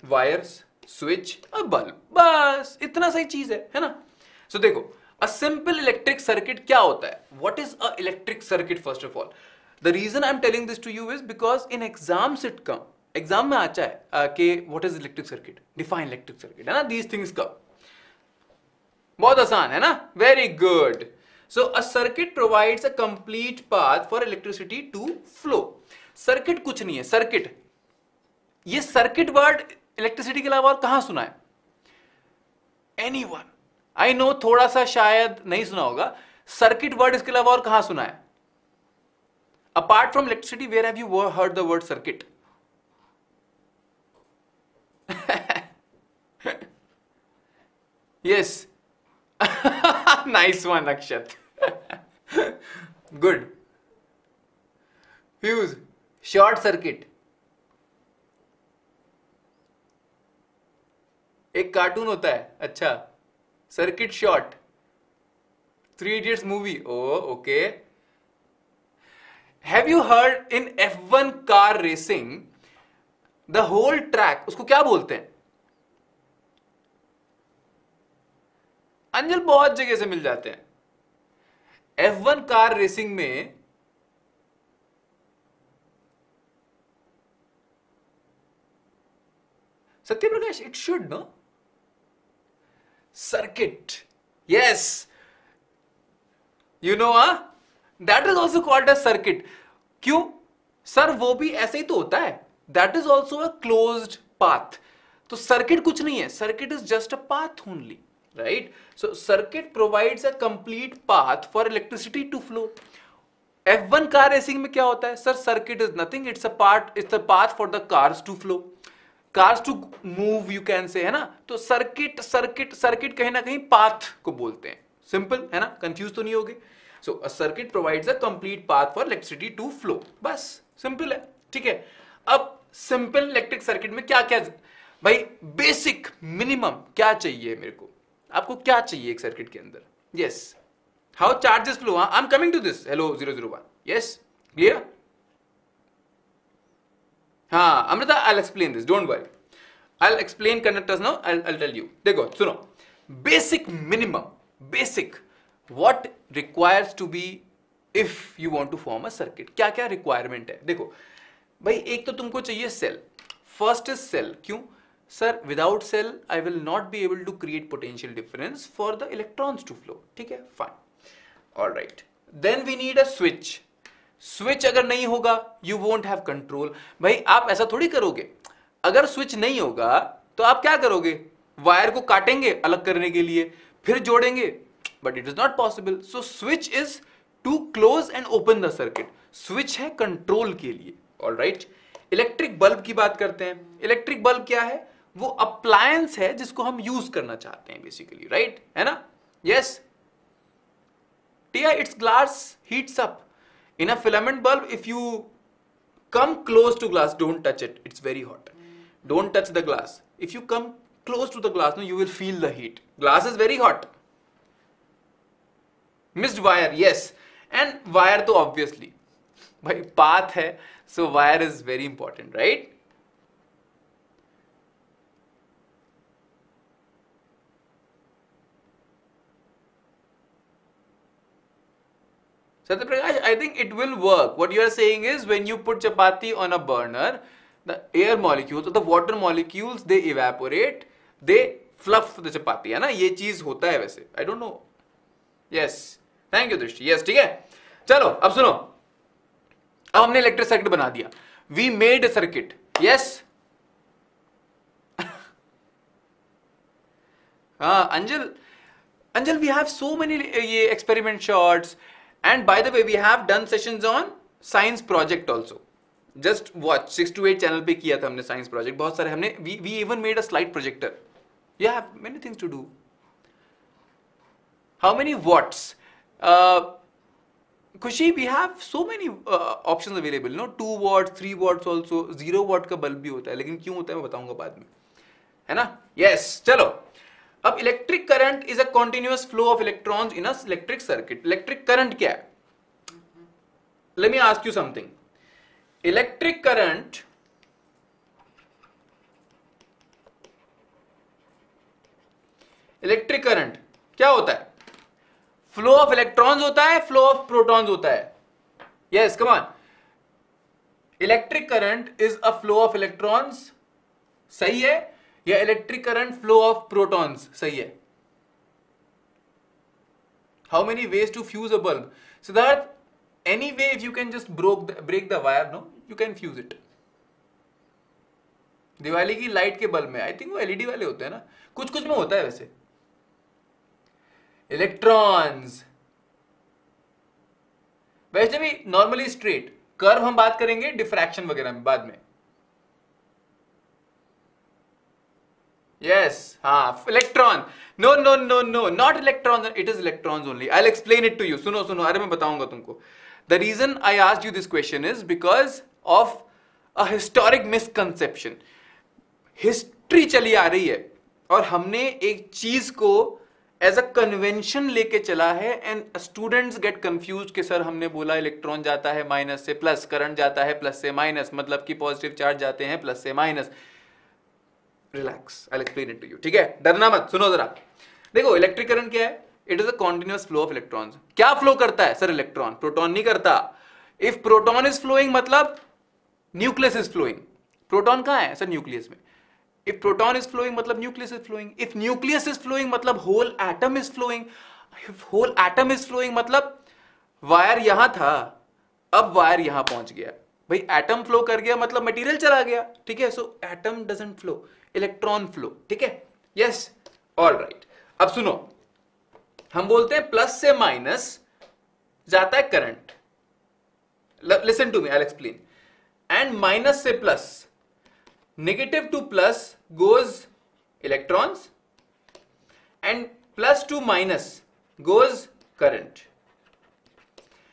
wires switch और bulb बस इतना सही चीज है है ना सो so, देखो अ सिंपल इलेक्ट्रिक सर्किट क्या होता है what is a electric circuit first of all the reason I am telling this to you is because in exam sit come exam में आता है कि what is electric circuit define electric circuit है ना these things come बहुत आसान है ना very good so a circuit provides a complete path for electricity to flow circuit कुछ नहीं है सर्किट ये सर्किट वर्ड इलेक्ट्रिसिटी के अलावा और कहां सुना है एनी वन आई नो थोड़ा सा शायद नहीं सुना होगा सर्किट वर्ड इसके अलावा और कहां सुना है apart from electricity where have you heard the word circuit yes nice one Akshat good fuse short circuit एक कार्टून होता है अच्छा circuit shot three idiots movie oh okay have you heard in F one car racing the whole track उसको क्या बोलते हैं अंजल बहुत जगह से मिल जाते हैं एफ वन कार रेसिंग में Satya Prakash it should know circuit. Yes. You know, huh? That is also called a circuit क्यों सर वो भी ऐसे ही तो होता है that is also a close path तो सर्किट कुछ नहीं है circuit is just a path only right so circuit provides a complete path for electricity to flow F one car racing में क्या होता है sir circuit is nothing it's a part it's a path for the cars to flow cars to move you can say है ना तो circuit circuit circuit कहीं ना कहीं पाथ को बोलते हैं सिंपल है ना कंफ्यूज तो नहीं होगे so circuit provides a complete path for electricity to flow बस सिंपल है ठीक है अब सिंपल इलेक्ट्रिक सर्किट में क्या क्या भाई बेसिक मिनिमम क्या चाहिए मेरे को आपको क्या चाहिए एक सर्किट के अंदर yes how charges flow I am coming to this hello zero zero one yes clear हाँ Amrita I explain this don't worry I explain conductors now I tell you देखो सुनो basic minimum basic what requires to be if you want to form a circuit क्या क्या requirement है देखो भाई एक तो तुमको चाहिए सेल फर्स्ट इज सेल क्यों sir without cell I will not be able to create potential difference for the electrons to flow ठीक है fine all right then we need a switch switch अगर नहीं होगा यू वोंट हैव कंट्रोल भाई आप ऐसा थोड़ी करोगे अगर स्विच नहीं होगा तो आप क्या करोगे वायर को काटेंगे अलग करने के लिए फिर जोड़ेंगे but it is not possible so switch is to close and open the circuit switch है कंट्रोल के लिए ऑल राइट इलेक्ट्रिक बल्ब की बात करते हैं इलेक्ट्रिक बल्ब क्या है वो अप्लायंस है जिसको हम यूज करना चाहते हैं बेसिकली राइट right? है ना yes Tia it's glass heats up In a filament bulb, if you come close to glass, don't touch it. It's very hot. Don't touch the glass. If you come close to the glass, no, you will feel the heat. Glass is very hot. Missed wire, yes. And wire, to obviously. By path, hai, so wire is very important, right? Satyaprakash, I think it will work. What you are saying is when you put chapati on a burner, the air molecules or the water molecules, they evaporate, they fluff the chapati. है ना ये चीज होता है वैसे I don't know. Yes. Thank you, Drishti. Yes, ठीक है चलो अब सुनो अब हमने इलेक्ट्रिक सर्किट बना दिया made a circuit. Yes. हाँ Anjal Anjal we have so many ये experiment shots And by the way, we have done sessions on science project also. Just watch six two eight channel पे किया था हमने साइंस प्रोजेक्ट बहुत सारे हमने we even made a slide projector you have many things to do how many watts Khushi we have so many option available no two watt three watts also zero watt का bulb भी होता है लेकिन क्यों होता है मैं बताऊंगा बाद में है ना यस yes, चलो अब electric current is a continuous flow of electrons in electric circuit electric current क्या है let me ask you something electric current electric current क्या होता है फ्लो ऑफ इलेक्ट्रॉन्स होता है फ्लो ऑफ प्रोटॉन्स होता है yes come on electric current is a flow of electrons सही है या electric current flow of protons सही है how many ways to fuse a bulb Siddharth any way if you can just broke break the wire no you can fuse it Diwali की light के bulb में I think वो LED वाले होते हैं ना कुछ कुछ में होता है वैसे इलेक्ट्रॉन्स वैसे भी नॉर्मली स्ट्रेट कर्व हम बात करेंगे डिफ्रैक्शन वगैरह में बाद में yes हाँ electron no no no no not electrons it is electrons only I'll explain it to you सुनो सुनो अरे मैं बताऊंगा तुमको the reason I asked you this question is because of a historic misconception history चली आ रही है और हमने एक चीज को एज अ कन्वेंशन लेके चला है एंड स्टूडेंट्स गेट कंफ्यूज कि सर हमने बोला इलेक्ट्रॉन जाता है माइनस से प्लस करंट जाता है प्लस से माइनस मतलब कि पॉजिटिव चार्ज जाते हैं प्लस से minus relax I explain it to you ठीक है डरना मत सुनो जरा देखो इलेक्ट्रिक करंट क्या है it is a continuous flow of electrons क्या फ्लो करता है सर इलेक्ट्रॉन प्रोटॉन नहीं करता इफ प्रोटॉन इज फ्लोइंग मतलब न्यूक्लियस इज फ्लोइंग प्रोटॉन कहाँ है सर न्यूक्लियस में इफ प्रोटॉन इज फ्लोइंग मतलब nucleus is flowing if nucleus is flowing मतलब whole atom is flowing whole atom is flowing मतलब wire यहां था अब वायर यहां पहुंच गया भाई एटम फ्लो कर गया मतलब मटेरियल चला गया ठीक है so atom doesn't flow electron flow ठीक है यस ऑल राइट अब सुनो हम बोलते हैं प्लस से माइनस जाता है current listen to me I explain and minus से plus negative to plus goes electrons and plus to minus goes current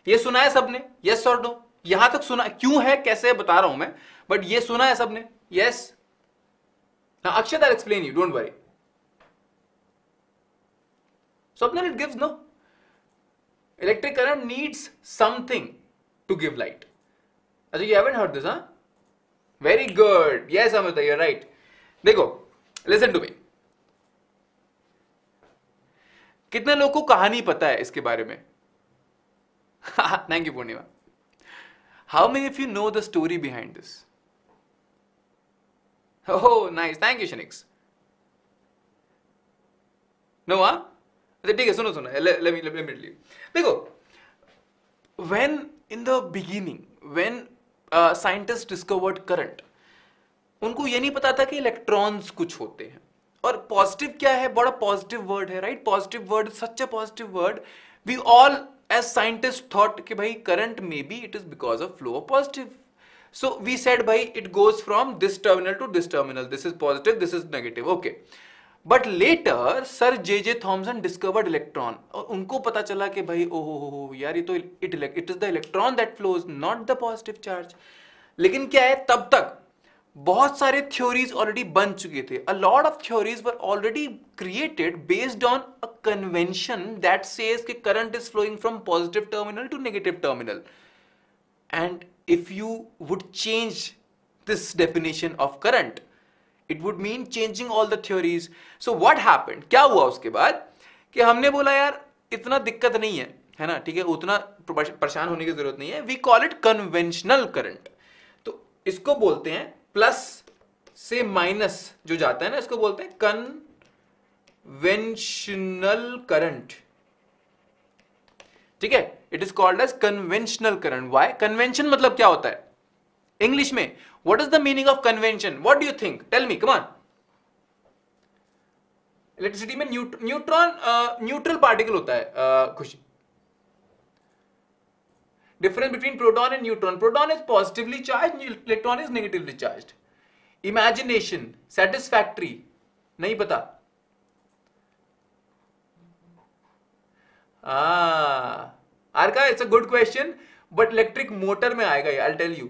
ये सुना है सबने यस और नो यहां तक सुना क्यों है कैसे बता रहा हूं मैं बट ये सुना है सबने yes Now, Akshat, I'll explain you, don't worry. So, Swapnil, it gives no. Electric current needs something to give light. Achha, you haven't heard this, huh? Very good. Yes, Amrita, you're right. देखो listen to me. कितने लोगों को कहानी पता है इसके बारे में thank you Purnima how many if you know the story behind this Oh, nice. Thank you, Shanix. No हाँ ठीक है सुनो सुनो let me let me tell you देखो when in the beginning when uh, scientists discovered current उनको ये नहीं पता था कि इलेक्ट्रॉन्स कुछ होते हैं और पॉजिटिव क्या है बड़ा पॉजिटिव वर्ड है right positive word such a positive word we all as scientist thought कि भाई current may be it is because of flow of positive so we said by it goes from this terminal to this terminal this is positive this is negative okay but later sir J J Thomson discovered electron और उनको पता चला कि भाई ओहो हो यार ये तो it it is the electron that flows not the positive charge लेकिन क्या है तब तक बहुत सारे थ्योरीज ऑलरेडी बन चुके थे a lot of theories were already created based on a convention that says कि current is flowing from positive terminal to negative terminal and if you would change this definition of current it would mean changing all the theories so what happened क्या हुआ उसके बाद कि हमने बोला यार इतना दिक्कत नहीं है है ना ठीक है उतना परेशान होने की जरूरत नहीं है we call it conventional current तो इसको बोलते हैं प्लस से माइनस जो जाता है ना इसको बोलते हैं कन्वेंशनल करंट ठीक है it is called as conventional current why convention मतलब क्या होता है इंग्लिश में what is the meaning of convention what do think tell me come on electricity में न्यूट्रॉन न्यूट्रल पार्टिकल होता है uh, Khushi difference between proton and neutron proton is positively charge electron is negatively charge imagination satisfactory नहीं पता आ, ah, Arka it's a good question but electric motor में आएगा ये आई tell you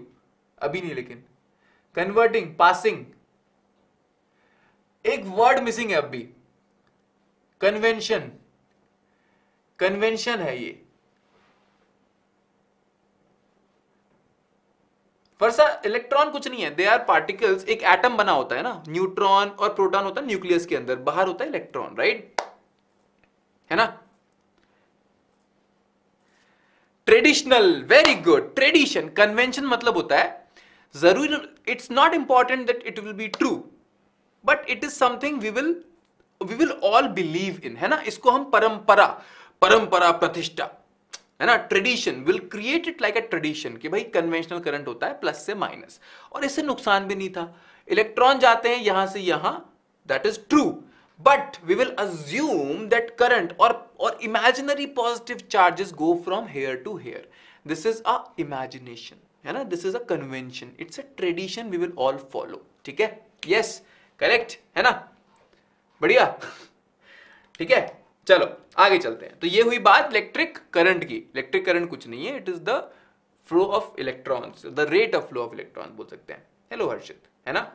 अभी नहीं लेकिन कन्वर्टिंग पासिंग एक वर्ड मिसिंग है अभी कन्वेंशन कन्वेंशन है ये वर्षा इलेक्ट्रॉन कुछ नहीं है दे आर पार्टिकल्स एक एटम बना होता है ना न्यूट्रॉन और प्रोटॉन होता है न्यूक्लियस के अंदर बाहर होता है इलेक्ट्रॉन राइट है ना traditional very good tradition convention मतलब होता है जरूर it's not important that it will be true but it is something we will we will all believe in है ना इसको हम परंपरा परंपरा प्रतिष्ठा है ना tradition will create it like a tradition कि भाई कन्वेंशनल करंट होता है प्लस से माइनस और इससे नुकसान भी नहीं था इलेक्ट्रॉन जाते हैं यहां से यहां that is true but we will assume that current और और imaginary positive charges go from here to here this is a imagination है ना this is a convention it's a tradition we will all follow ठीक है yes correct है ना बढ़िया ठीक है चलो आगे चलते हैं तो ये हुई बात इलेक्ट्रिक करंट की इलेक्ट्रिक करंट कुछ नहीं है it is the flow of electrons the rate of flow of electron बोल सकते हैं हेलो हर्षित है ना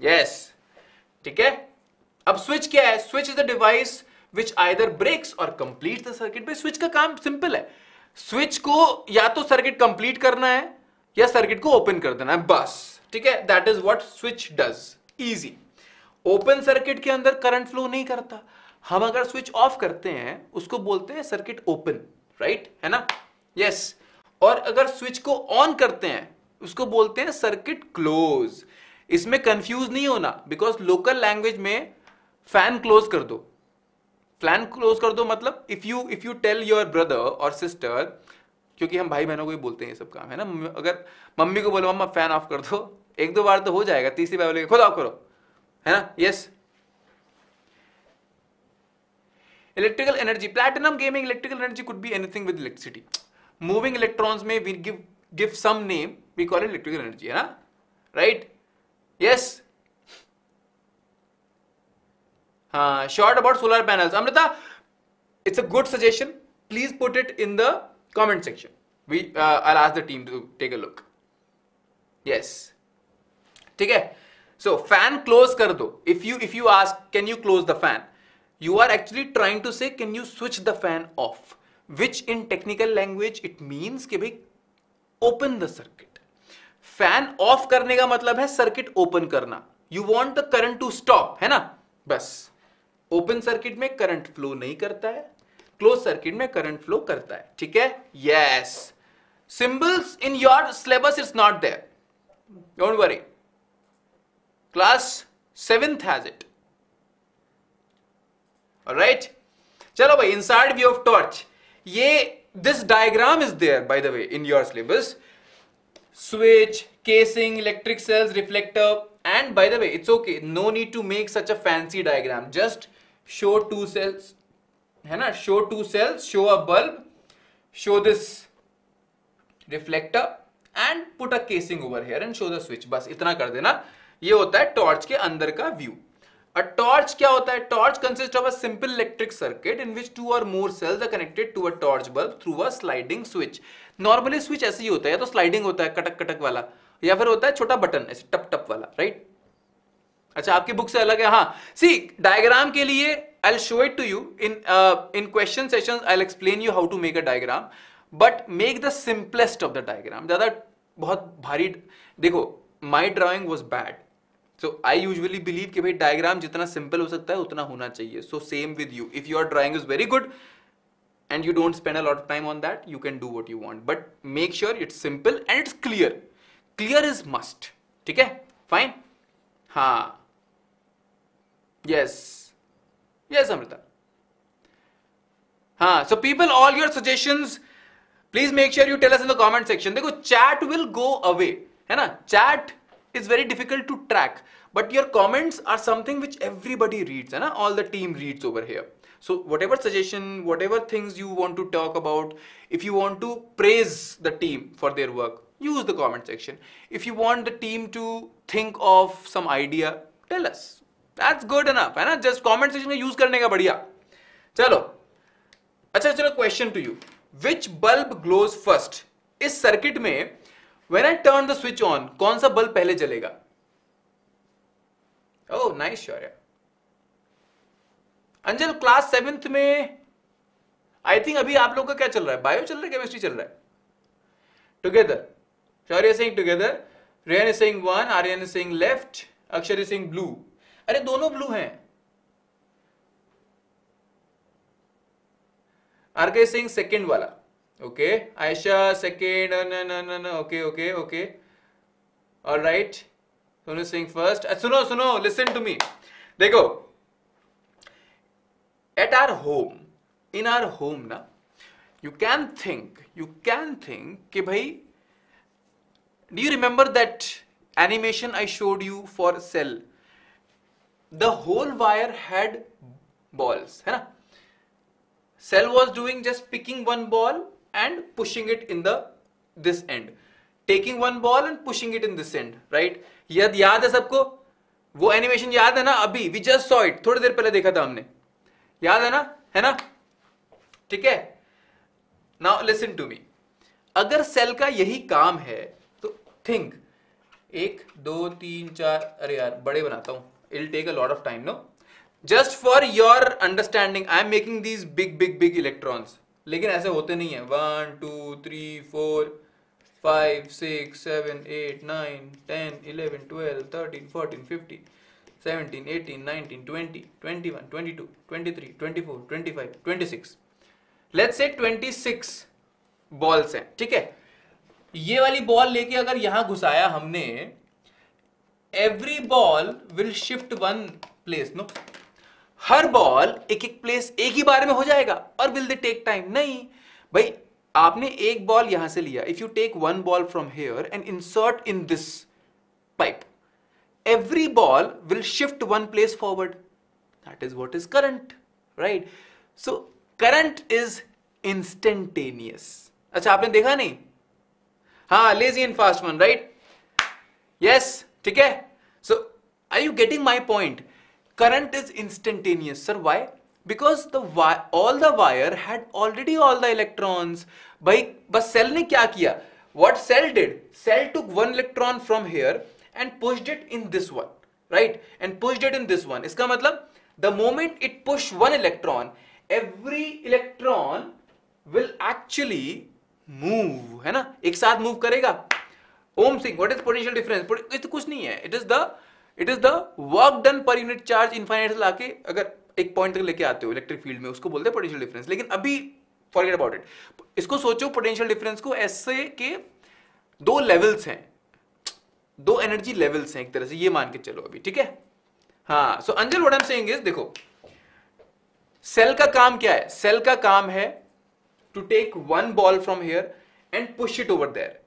यस yes. ठीक है अब स्विच क्या है switch is the device which either breaks or complete the circuit भाई स्विच का काम सिंपल है स्विच को या तो सर्किट कंप्लीट करना है या सर्किट को ओपन कर देना है बस ठीक है that is what switch does easy open circuit के अंदर करंट फ्लो नहीं करता हम अगर स्विच ऑफ करते हैं उसको बोलते हैं सर्किट ओपन राइट है ना यस yes. और अगर स्विच को ऑन करते हैं उसको बोलते हैं सर्किट क्लोज इसमें कंफ्यूज नहीं होना बिकॉज लोकल लैंग्वेज में फैन क्लोज कर दो फैन क्लोज कर दो मतलब if you if you tell your brother or sister क्योंकि हम भाई बहनों को भी बोलते हैं ये सब काम है ना अगर मम्मी को बोलो मम्मा फैन ऑफ कर दो एक दो बार तो हो जाएगा तीसरी बार बोले खुद ऑफ करो है ना yes electrical energy platinum gaming electrical energy could be anything with electricity moving electrons में we give give some name we call it electrical energy है ना राइट यस हाँ short about solar panel Amrita it's a good suggestion please put it in the comment section we I ask the team to take a look yes ठीक है so fan close कर दो if you if you ask can you close the fan you are actually trying to say can you switch the fan off which in technical language it means कि भाई open the circuit fan off करने का मतलब है circuit open करना you want the current to stop है ना बस ओपन सर्किट में करंट फ्लो नहीं करता है क्लोज सर्किट में करंट फ्लो करता है ठीक है yes symbols in your syllabus is not there don't worry class seventh has it right चलो भाई साइड व्यू ऑफ टॉर्च ये this diagram is there by the way in your syllabus switch casing electric cells reflector and by the way it's okay no need to make such a fancy diagram just show two cells है ना show two cells show a bulb show this reflector and put a casing over here and show the switch बस इतना कर देना ये होता है torch के अंदर का व्यू अ टॉर्च क्या होता है torch consist of a simple electric circuit in which two or more cells are connected to a torch bulb through a sliding switch normally switch ऐसे ही होता है या तो स्लाइडिंग होता है कटक कटक वाला या फिर होता है छोटा बटन ऐसे टप टप वाला राइट अच्छा आपकी बुक से अलग है हाँ सी डायग्राम के लिए I show it to you in in question session I explain you how to make a diagram but make the simplest of the diagram ज्यादा बहुत भारी देखो my drawing was bad so I usually believe कि भाई diagram जितना simple हो सकता है उतना होना चाहिए so same with you if your drawing is very good and you don't spend a lot time on that you can do what you want but make sure it's simple and it's clear clear is must ठीक है fine हाँ Yes. Yes, Amrita. Huh. So, people, all your suggestions, please make sure you tell us in the comment section. Dekho, chat will go away. Hai na? Chat is very difficult to track. But your comments are something which everybody reads. Hai na? All the team reads over here. So, whatever suggestion, whatever things you want to talk about, if you want to praise the team for their work, use the comment section. If you want the team to think of some idea, tell us. That's good enough है ना just comment section में use करने का बढ़िया चलो अच्छा चलो question to you which bulb glows first इस सर्किट में when I turn the switch on कौन सा बल्ब पहले जलेगा oh nice sure Anjal class seventh में आई थिंक अभी आप लोग का क्या चल रहा है बायो चल रहा है केमिस्ट्री चल रहा है टुगेदर शौर्य सिंह टुगेदर रेन Singh one Aryan Singh left Akshar Singh blue अरे दोनों ब्लू हैं आरके सिंह सेकंड वाला okay Ayesha second okay okay okay और राइट सोनू सिंह फर्स्ट सुनो सुनो लिसन टू मी देखो at our home in our home ना you can think you can think कि भाई do you remember that animation I showed you for cell the whole wire had balls है ना cell was doing just picking one ball and pushing it in the this end taking one ball and pushing it in this end right यद याद है सबको वो animation याद है ना अभी वी जस्ट सॉ इट थोड़ी देर पहले देखा था हमने याद है ना है ना ठीक है नाउ लिसन टू मी अगर सेल का यही काम है तो थिंक एक दो तीन चार अरे यार बड़े बनाता हूं it'll take a lot of time no just for your understanding i am making these big big big electrons लेकिन ऐसे होते नहीं है one two three four five six seven eight nine ten eleven twelve thirteen fourteen fifteen seventeen eighteen nineteen twenty twenty one twenty two twenty three twenty four twenty five twenty six let say twenty six balls हैं ठीक है ये वाली ball लेके अगर यहां घुसाया हमने every ball will shift one place no हर बॉल एक एक प्लेस एक ही बार में हो जाएगा और विल दे टेक टाइम नहीं भाई आपने एक बॉल यहां से लिया if you take one ball from here and insert in this pipe every ball will shift one place forward that is what is current right so current is instantaneous अच्छा आपने देखा नहीं हाँ lazy and fast one right yes ठीक है so are you getting my point current is instantaneous sir why because the all the wire had already all the electrons भाई बस cell ने क्या किया what cell did cell took one electron from here and pushed it in this one right and pushed it in this one इसका मतलब the moment it push one electron every electron will actually move है ना एक साथ move करेगा Om Singh what is potential difference it कुछ नहीं है it is the it is the work done per unit charge infinite लाके अगर एक पॉइंट तक लेके आते हो इलेक्ट्रिक फील्ड में उसको बोलते हैं पोटेंशियल डिफरेंस लेकिन अभी फॉरगेट अबाउट इट इसको सोचो पोटेंशियल डिफरेंस को ऐसे के दो लेवल्स हैं दो एनर्जी लेवल्स हैं एक तरह से ये मान के चलो अभी ठीक है हाँ so Anjal what I am देखो सेल का काम क्या है सेल का काम है to take one ball from here and push it over there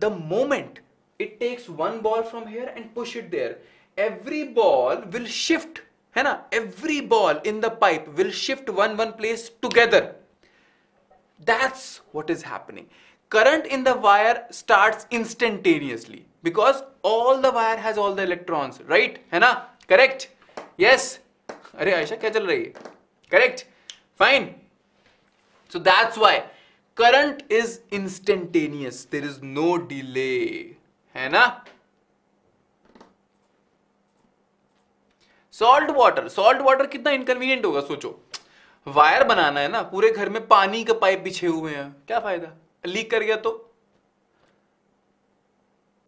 the moment it takes one ball from here and push it there every ball will shift है ना Every ball in the pipe will shift one one place together. That's what is happening. current in the wire starts instantaneously because all the wire has all the electrons right है ना correct yes अरे आयशा क्या चल रही है correct fine so that's why current is instantaneous there is no delay है ना salt water salt water कितना इनकन्वीनियंट होगा सोचो वायर बनाना है ना पूरे घर में पानी का पाइप बिछे हुए हैं क्या फायदा लीक कर गया तो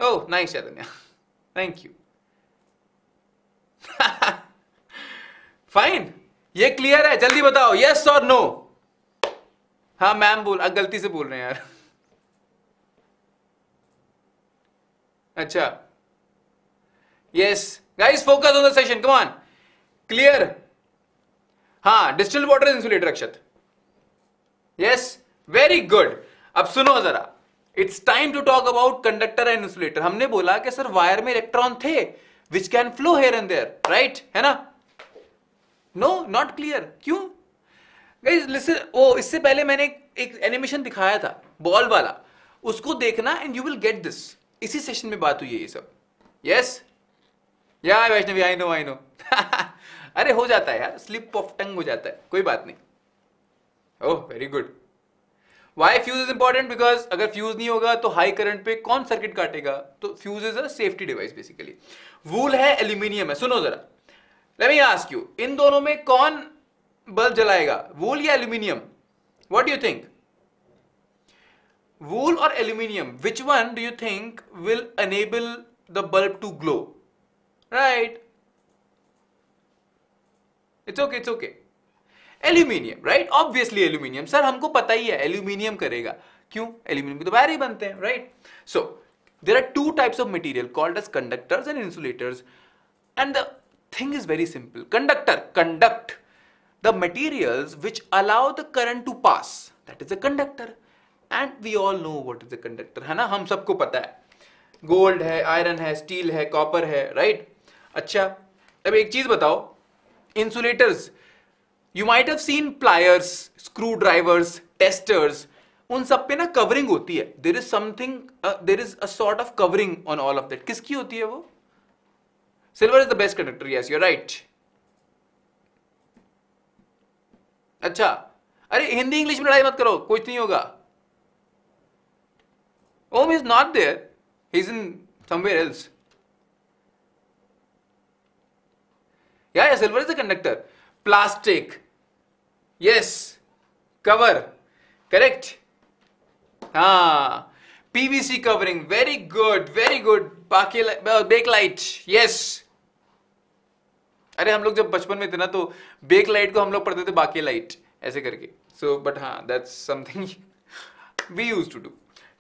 oh nice Chaitanya thank you fine ये क्लियर है जल्दी बताओ यस और नो हाँ मैम बोल गलती से बोल रहे हैं यार अच्छा yes guys focus on the session come on clear हाँ distil water insulator Akshat yes very good अब सुनो जरा it's time to talk about conductor and insulator हमने बोला कि सर वायर में इलेक्ट्रॉन थे which can flow here and there right है ना नो नॉट क्लियर क्यों गाइस लिसन वो इससे पहले मैंने एक एनिमेशन दिखाया था बॉल वाला उसको देखना and you will get this इसी सेशन में बात हुई है ये सब यस या Vaishnavi I know I know अरे हो जाता है यार स्लिप ऑफ टंग हो जाता है कोई बात नहीं oh very good why fuse is important because अगर फ्यूज नहीं होगा तो हाई करंट पे कौन सर्किट काटेगा तो fuse is a safety device basically wool है एल्यूमिनियम है सुनो जरा लेट मी आस्क यू इन दोनों में कौन बल्ब जलाएगा वूल या aluminium what do think wool or aluminium which one do you think will enable the bulb to glow right it's okay it's okay aluminium right obviously aluminium sir हमको पता ही है aluminium करेगा क्यों aluminium के तो wire ही बनते हैं right so there are two types of material called as conductors and insulators and the thing is very simple conductor conduct the materials which allow the current to pass that is a conductor and we all know what is a conductor hai na hum sabko pata hai gold hai iron hai steel hai copper hai right acha ab ek cheez batao insulators you might have seen pliers screwdrivers testers उन सब पे ना covering होती है there is something there is a sort of covering on all of that किसकी होती है वो silver is the best conductor yes you're right अच्छा अरे हिंदी इंग्लिश में लड़ाई मत करो कुछ नहीं होगा Om is not there he is in somewhere else या silver is a conductor plastic yes cover correct हाँ PVC covering very good very good बाकी बेकलाइट लाइट यस अरे हम लोग जब बचपन में थे ना तो बेक लाइट को हम लोग पढ़ते थे बाकी लाइट ऐसे करके सो बट हाँ that's something we use to do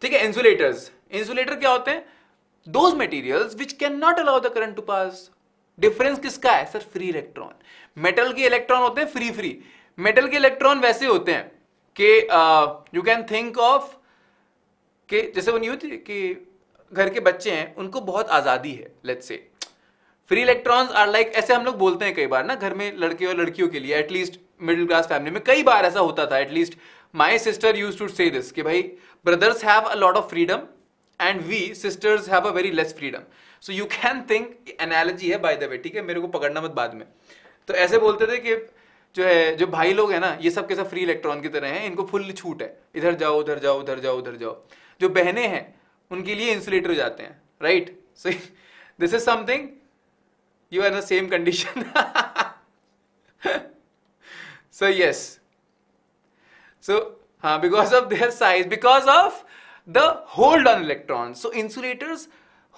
ठीक है इंसुलेटर्स इंसुलेटर क्या होते हैं those materials which can not allow the current to pass difference किसका है सर फ्री इलेक्ट्रॉन मेटल के इलेक्ट्रॉन होते हैं फ्री फ्री मेटल के इलेक्ट्रॉन वैसे होते हैं कि यू कैन थिंक ऑफ के जैसे वो नहीं होती कि घर के बच्चे हैं उनको बहुत आज़ादी है let's say free electrons are like ऐसे हम लोग बोलते हैं कई बार ना घर में लड़के और लड़कियों के लिए एटलीस्ट मिडिल क्लास फैमिली में कई बार ऐसा होता था at least my sister use to say this कि भाई brothers have a lot of freedom and we sisters have a very less freedom so you can think analogy है बाय द वे ठीक है मेरे को पकड़ना मत बाद में तो ऐसे बोलते थे कि जो है जो भाई लोग हैं ना ये सब कैसा फ्री इलेक्ट्रॉन की तरह हैं इनको फुल छूट है इधर जाओ उधर जाओ उधर जाओ उधर जाओ जो बहनें हैं उनके लिए इंसुलेटर जाते हैं राइट सही this is something you are in the same so so yes so uh, because of their size because of the hold on electrons so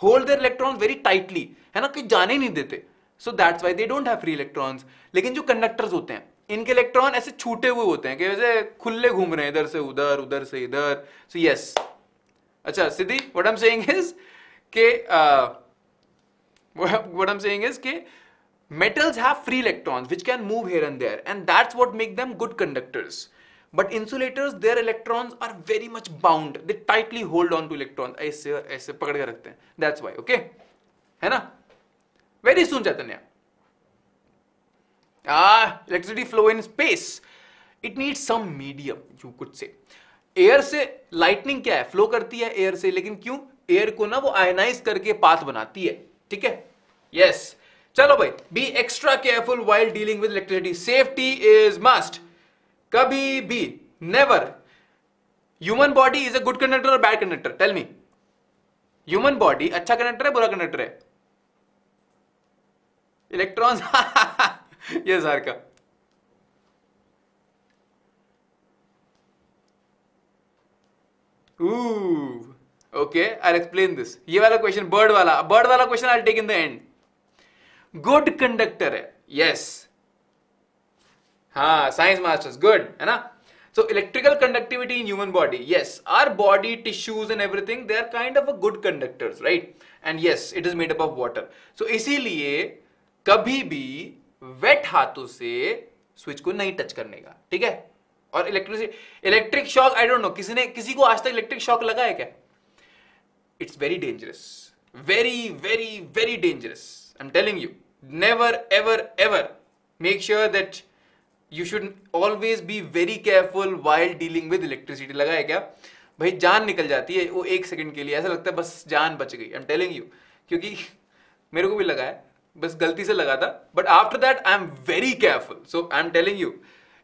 hold there electron very tightly है ना कि जाने नहीं देते so that's why they don't have free electrons लेकिन जो conductors होते हैं इनके इलेक्ट्रॉन ऐसे छूटे हुए होते हैं कि वैसे खुले घूम रहे हैं इधर से उधर उधर से इधर सो यस अच्छा Siddhi what am saying is के what i'm saying is that metals have free electrons which can move here and there and that's what makes them good conductors but insulators their electrons are very much bound they tightly hold on to electrons aise aise pakad ke rakhte hain that's why okay hai na very soon chaitanya ah electricity flow in space it needs some medium you could say air से lightning क्या है flow करती है air से लेकिन क्यों air को ना वो आयनाइज करके पाथ बनाती है ठीक है यस चलो भाई be extra careful while dealing with electricity safety is must कभी भी never human body is a good conductor और bad conductor tell me human body अच्छा कंडक्टर है बुरा कंडक्टर है इलेक्ट्रॉन ये सर का Ooh. Okay I explain this ये वाला क्वेश्चन बर्ड वाला बर्ड वाला question I take in the end good conductor है यस हाँ साइंस मास्टर्स गुड है ना so electrical conductivity in human body yes our body tissues and everything they are kind of a good conductors right and yes it is made up of water so इसीलिए कभी भी wait हाथों से switch को नहीं touch करने का ठीक है और electricity electric shock I don't know किसी ने किसी को आज तक इलेक्ट्रिक शॉक लगा है क्या it's very dangerous very very very dangerous I am telling you never ever ever make sure that you should always be very careful while dealing with electricity लगा है क्या भाई जान निकल जाती है वो एक सेकंड के लिए ऐसा लगता है बस जान बच गई आई एम टेलिंग यू क्योंकि मेरे को भी लगा है बस गलती से लगा था but after that I am very careful so I am telling you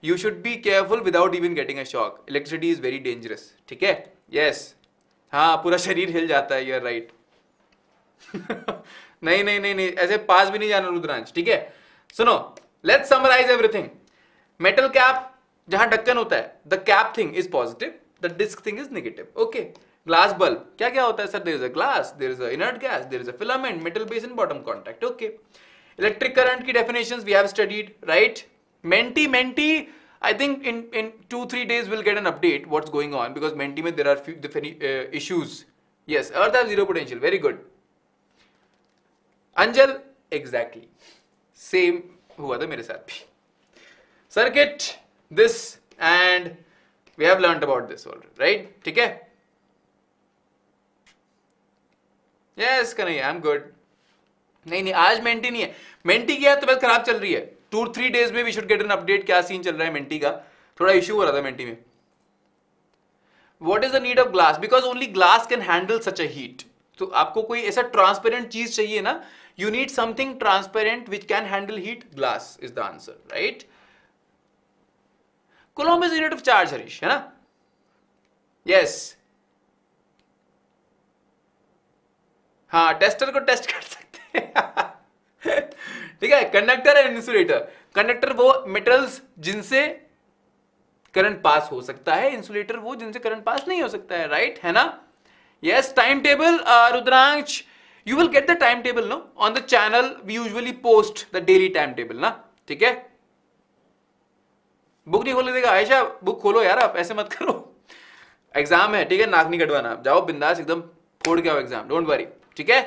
you should be careful without even getting a shock electricity is very dangerous ठीक है यस yes. हाँ पूरा शरीर हिल जाता है यार राइट नहीं नहीं नहीं नहीं ऐसे पास भी नहीं जाना रुद्रांश ठीक है सुनो let's summarize everything metal cap जहां ढक्कन होता है the cap thing is positive the disc thing is negative okay glass bulb क्या क्या होता है sir there is a glass there is a inert gas there is a filament metal base in bottom contact okay electric current की definition we have studied right Menti Menti I think in, in two, three days we'll get an update what's going on because Mentimeter there are few different uh, issues. Yes, Earth has zero potential. Very good. Anjal, exactly. Same हुआ था मेरे साथ भी. Circuit, this and we have learnt about this already, right? ठीक है? Yes, Kanaiya, I'm good. नहीं नहीं आज मेंटी नहीं है मेंटी क्या है तबियत खराब चल रही है टू थ्री डेज में we should get an update क्या सीन चल रहा है मेंटी का थोड़ा इश्यू हो रहा था मेंटी में what is the need of glass because only glass can handle such a heat तो आपको कोई ऐसा ट्रांसपेरेंट चीज चाहिए ना you need something transparent which can handle heat glass is the answer right coulomb is unit of charge Harish है ना yes हाँ टेस्टर को टेस्ट कर सकते हैं ठीक है कंडक्टर एंड इंसुलेटर कंडक्टर वो मेटल्स जिनसे करंट पास हो सकता है इंसुलेटर वो जिनसे करंट पास नहीं हो सकता है राइट है ना yes time table Rudransh you will get the time table no on the channel we usually post the daily time table ना ठीक है बुक नहीं खोल देगा आयशा बुक खोलो यार आप ऐसे मत करो एग्जाम है ठीक है नाक नहीं कटवाना जाओ बिंदास एकदम फोड़ के आओ एग्जाम डोंट वरी ठीक है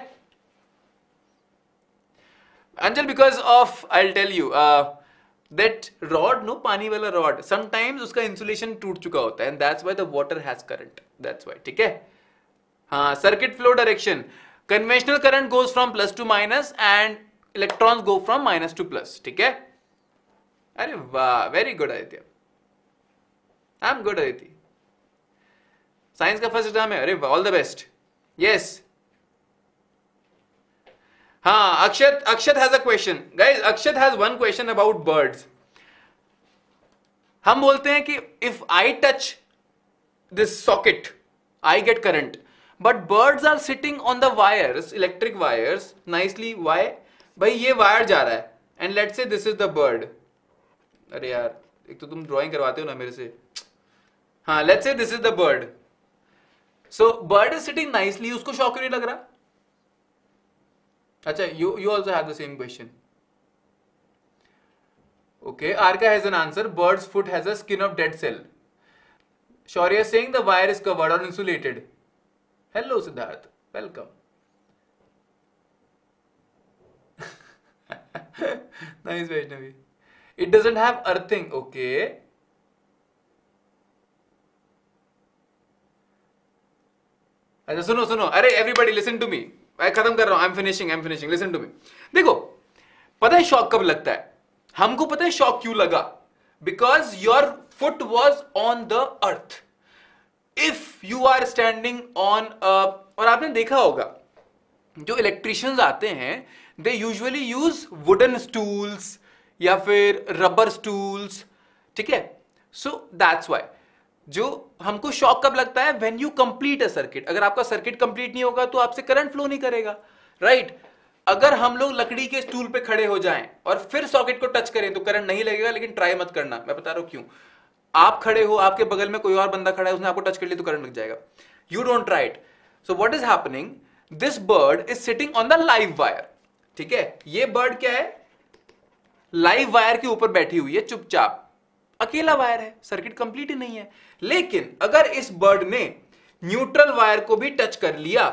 Anjal because of I tell you that rod no पानी वाला रॉड समटाइम्स उसका इंसुलेशन टूट चुका होता है and that's why the water has current that's why ठीक है हाँ circuit flow direction conventional current goes from plus to minus and electron go from minus to plus ठीक है अरे वाह very good Aditya I am good Aditya science का first exam है अरे ऑल द बेस्ट यस हाँ Akshat Akshat has a question guys Akshat has one question about birds हम बोलते हैं कि if I touch this socket I get current but birds are sitting on the wires electric wires nicely why भाई ये wire जा रहा है and let say this is the bird अरे यार एक तो तुम ड्रॉइंग करवाते हो ना मेरे से हाँ let say this is the bird so bird is sitting nicely उसको शॉक नहीं लग रहा Acha, you, you also have the same question. Okay, Arka has an answer. Bird's foot has a skin of dead cell. shorya saying the wire is covered or insulated. Hello, Siddharth. Welcome. nice, Vaishnavi. It doesn't have earthing. Okay. अच्छा सुनो सुनो अरे everybody listen to मी मैं खत्म कर रहा हूं I am finishing I am finishing listen to me देखो पता है शॉक कब लगता है हमको पता है शॉक क्यों लगा because your foot was on the earth if you are standing on और आपने देखा होगा जो इलेक्ट्रिशियंस आते हैं they usually use wooden stools या फिर रबर स्टूल्स ठीक है सो दैट्स वाई जो हमको शॉक कब लगता है when you complete a circuit अगर आपका सर्किट कंप्लीट नहीं होगा तो आपसे करंट फ्लो नहीं करेगा राइट right? अगर हम लोग लकड़ी के स्टूल पे खड़े हो जाएं और फिर सॉकेट को टच करें तो करंट नहीं लगेगा लेकिन ट्राई मत करना मैं बता रहा हूं क्यों आप खड़े हो आपके बगल में कोई और बंदा खड़ा है उसने आपको टच कर लिया तो करंट लग जाएगा you don't try it so what is happening this bird is sitting on the live wire ठीक है ये बर्ड क्या है लाइव वायर के ऊपर बैठी हुई है चुपचाप अकेला वायर है सर्किट कंप्लीट ही नहीं है लेकिन अगर इस बर्ड ने न्यूट्रल वायर को भी टच कर लिया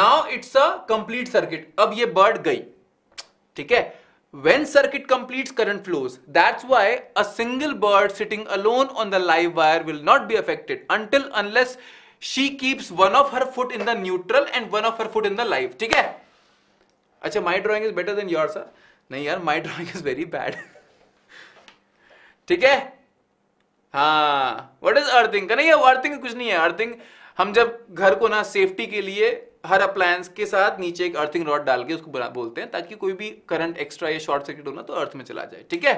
now it's a complete circuit अब ये बर्ड गई ठीक है when circuit complete current flows that's why a single bird sitting alone on the live wire will not be affected until unless she keeps one of her foot in the neutral and one of her foot in the live ठीक है अच्छा my drawing is better than your sir नहीं यार my drawing is very bad ठीक है हाँ what is earthing नहीं earthing कुछ नहीं है अर्थिंग हम जब घर को ना सेफ्टी के लिए हर अप्लायंस के साथ नीचे एक अर्थिंग रॉड डाल के उसको बोलते हैं ताकि कोई भी करंट एक्स्ट्रा या शॉर्ट सर्किट होना तो अर्थ में चला जाए ठीक है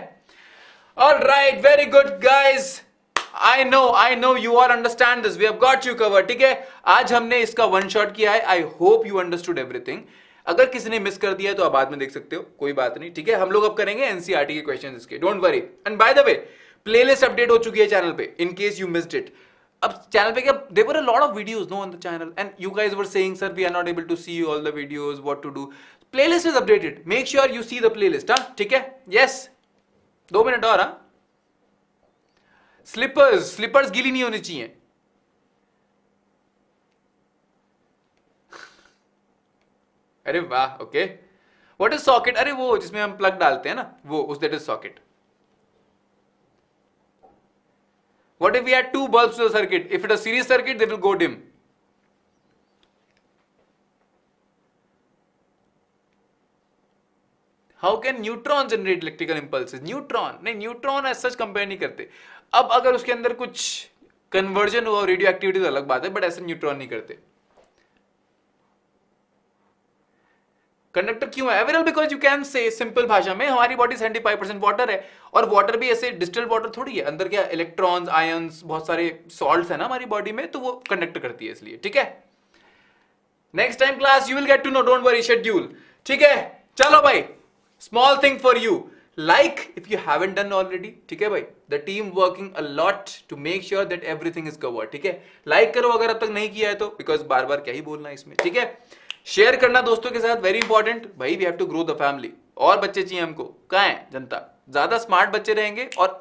all right very good guys I know I know you are understand this we have got you cover ठीक है आज हमने इसका वन शॉट किया है I hope you understood everything अगर किसी ने मिस कर दिया तो आप बाद में देख सकते हो कोई बात नहीं ठीक है हम लोग अब करेंगे एनसीआरटी के क्वेश्चन इसके don't worry and by the way playlist update हो चुकी है चैनल पे in case you missed it अब चैनल पे क्या there are a lot of videos no on the channel and you guys were saying sir we are not able to see all the videos what to do playlist is updated make sure you see the playlist हां ठीक है yes दो minute और हां slippers slippers गीली नहीं होनी चाहिए अरे वाह ओके व्हाट इज सॉकेट अरे वो जिसमें हम प्लग डालते हैं ना वो उस that is socket What if we add two bulbs to the circuit? If it is a series circuit, they will go dim. how can neutron generate electrical impulses neutron नहीं neutron as such compare नहीं करते अब अगर उसके अंदर कुछ conversion हुआ radio activity तो अलग बात है बट ऐसे न्यूट्रॉन नहीं करते कंडक्टर क्यों है Aviral because you can say simple भाषा में हमारी body seventy five percent water है और वाटर भी ऐसे डिस्टल वाटर थोड़ी है अंदर क्या इलेक्ट्रॉन्स आयन्स बहुत सारे सॉल्ट है ना हमारी बॉडी में तो वो कंडक्ट करती है इसलिए ठीक है next time class you will get to know don't worry schedule ठीक है चलो भाई small thing for you like if you an done already ठीक है भाई the team working a lot to make sure that everything is covered ठीक है like करो अगर अब तक नहीं किया है तो बिकॉज बार बार क्या ही बोलना है इसमें ठीक है शेयर करना दोस्तों के साथ वेरी इंपॉर्टेंट भाई we have to grow the family और बच्चे चाहिए हमको कहा है जनता ज्यादा स्मार्ट बच्चे रहेंगे और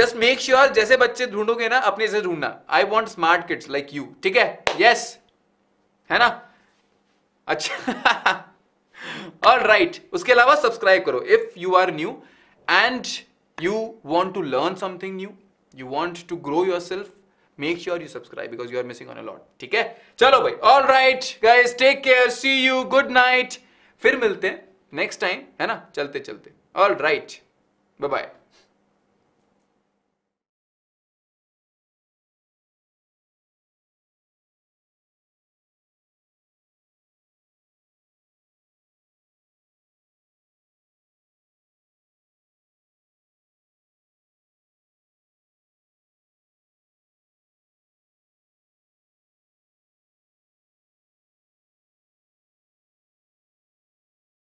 जस्ट मेक श्योर जैसे बच्चे ढूंढोगे ना अपने से ढूंढना I want smart kids like you ठीक है यस है ना अच्छा और राइट right. उसके अलावा सब्सक्राइब करो if you are new and you want to learn something new you want to grow your self make sure you subscribe because you are missing on a lot ठीक है चलो भाई all right guys take care see you good night फिर मिलते हैं next time है ना चलते चलते ऑल राइट बाय बाय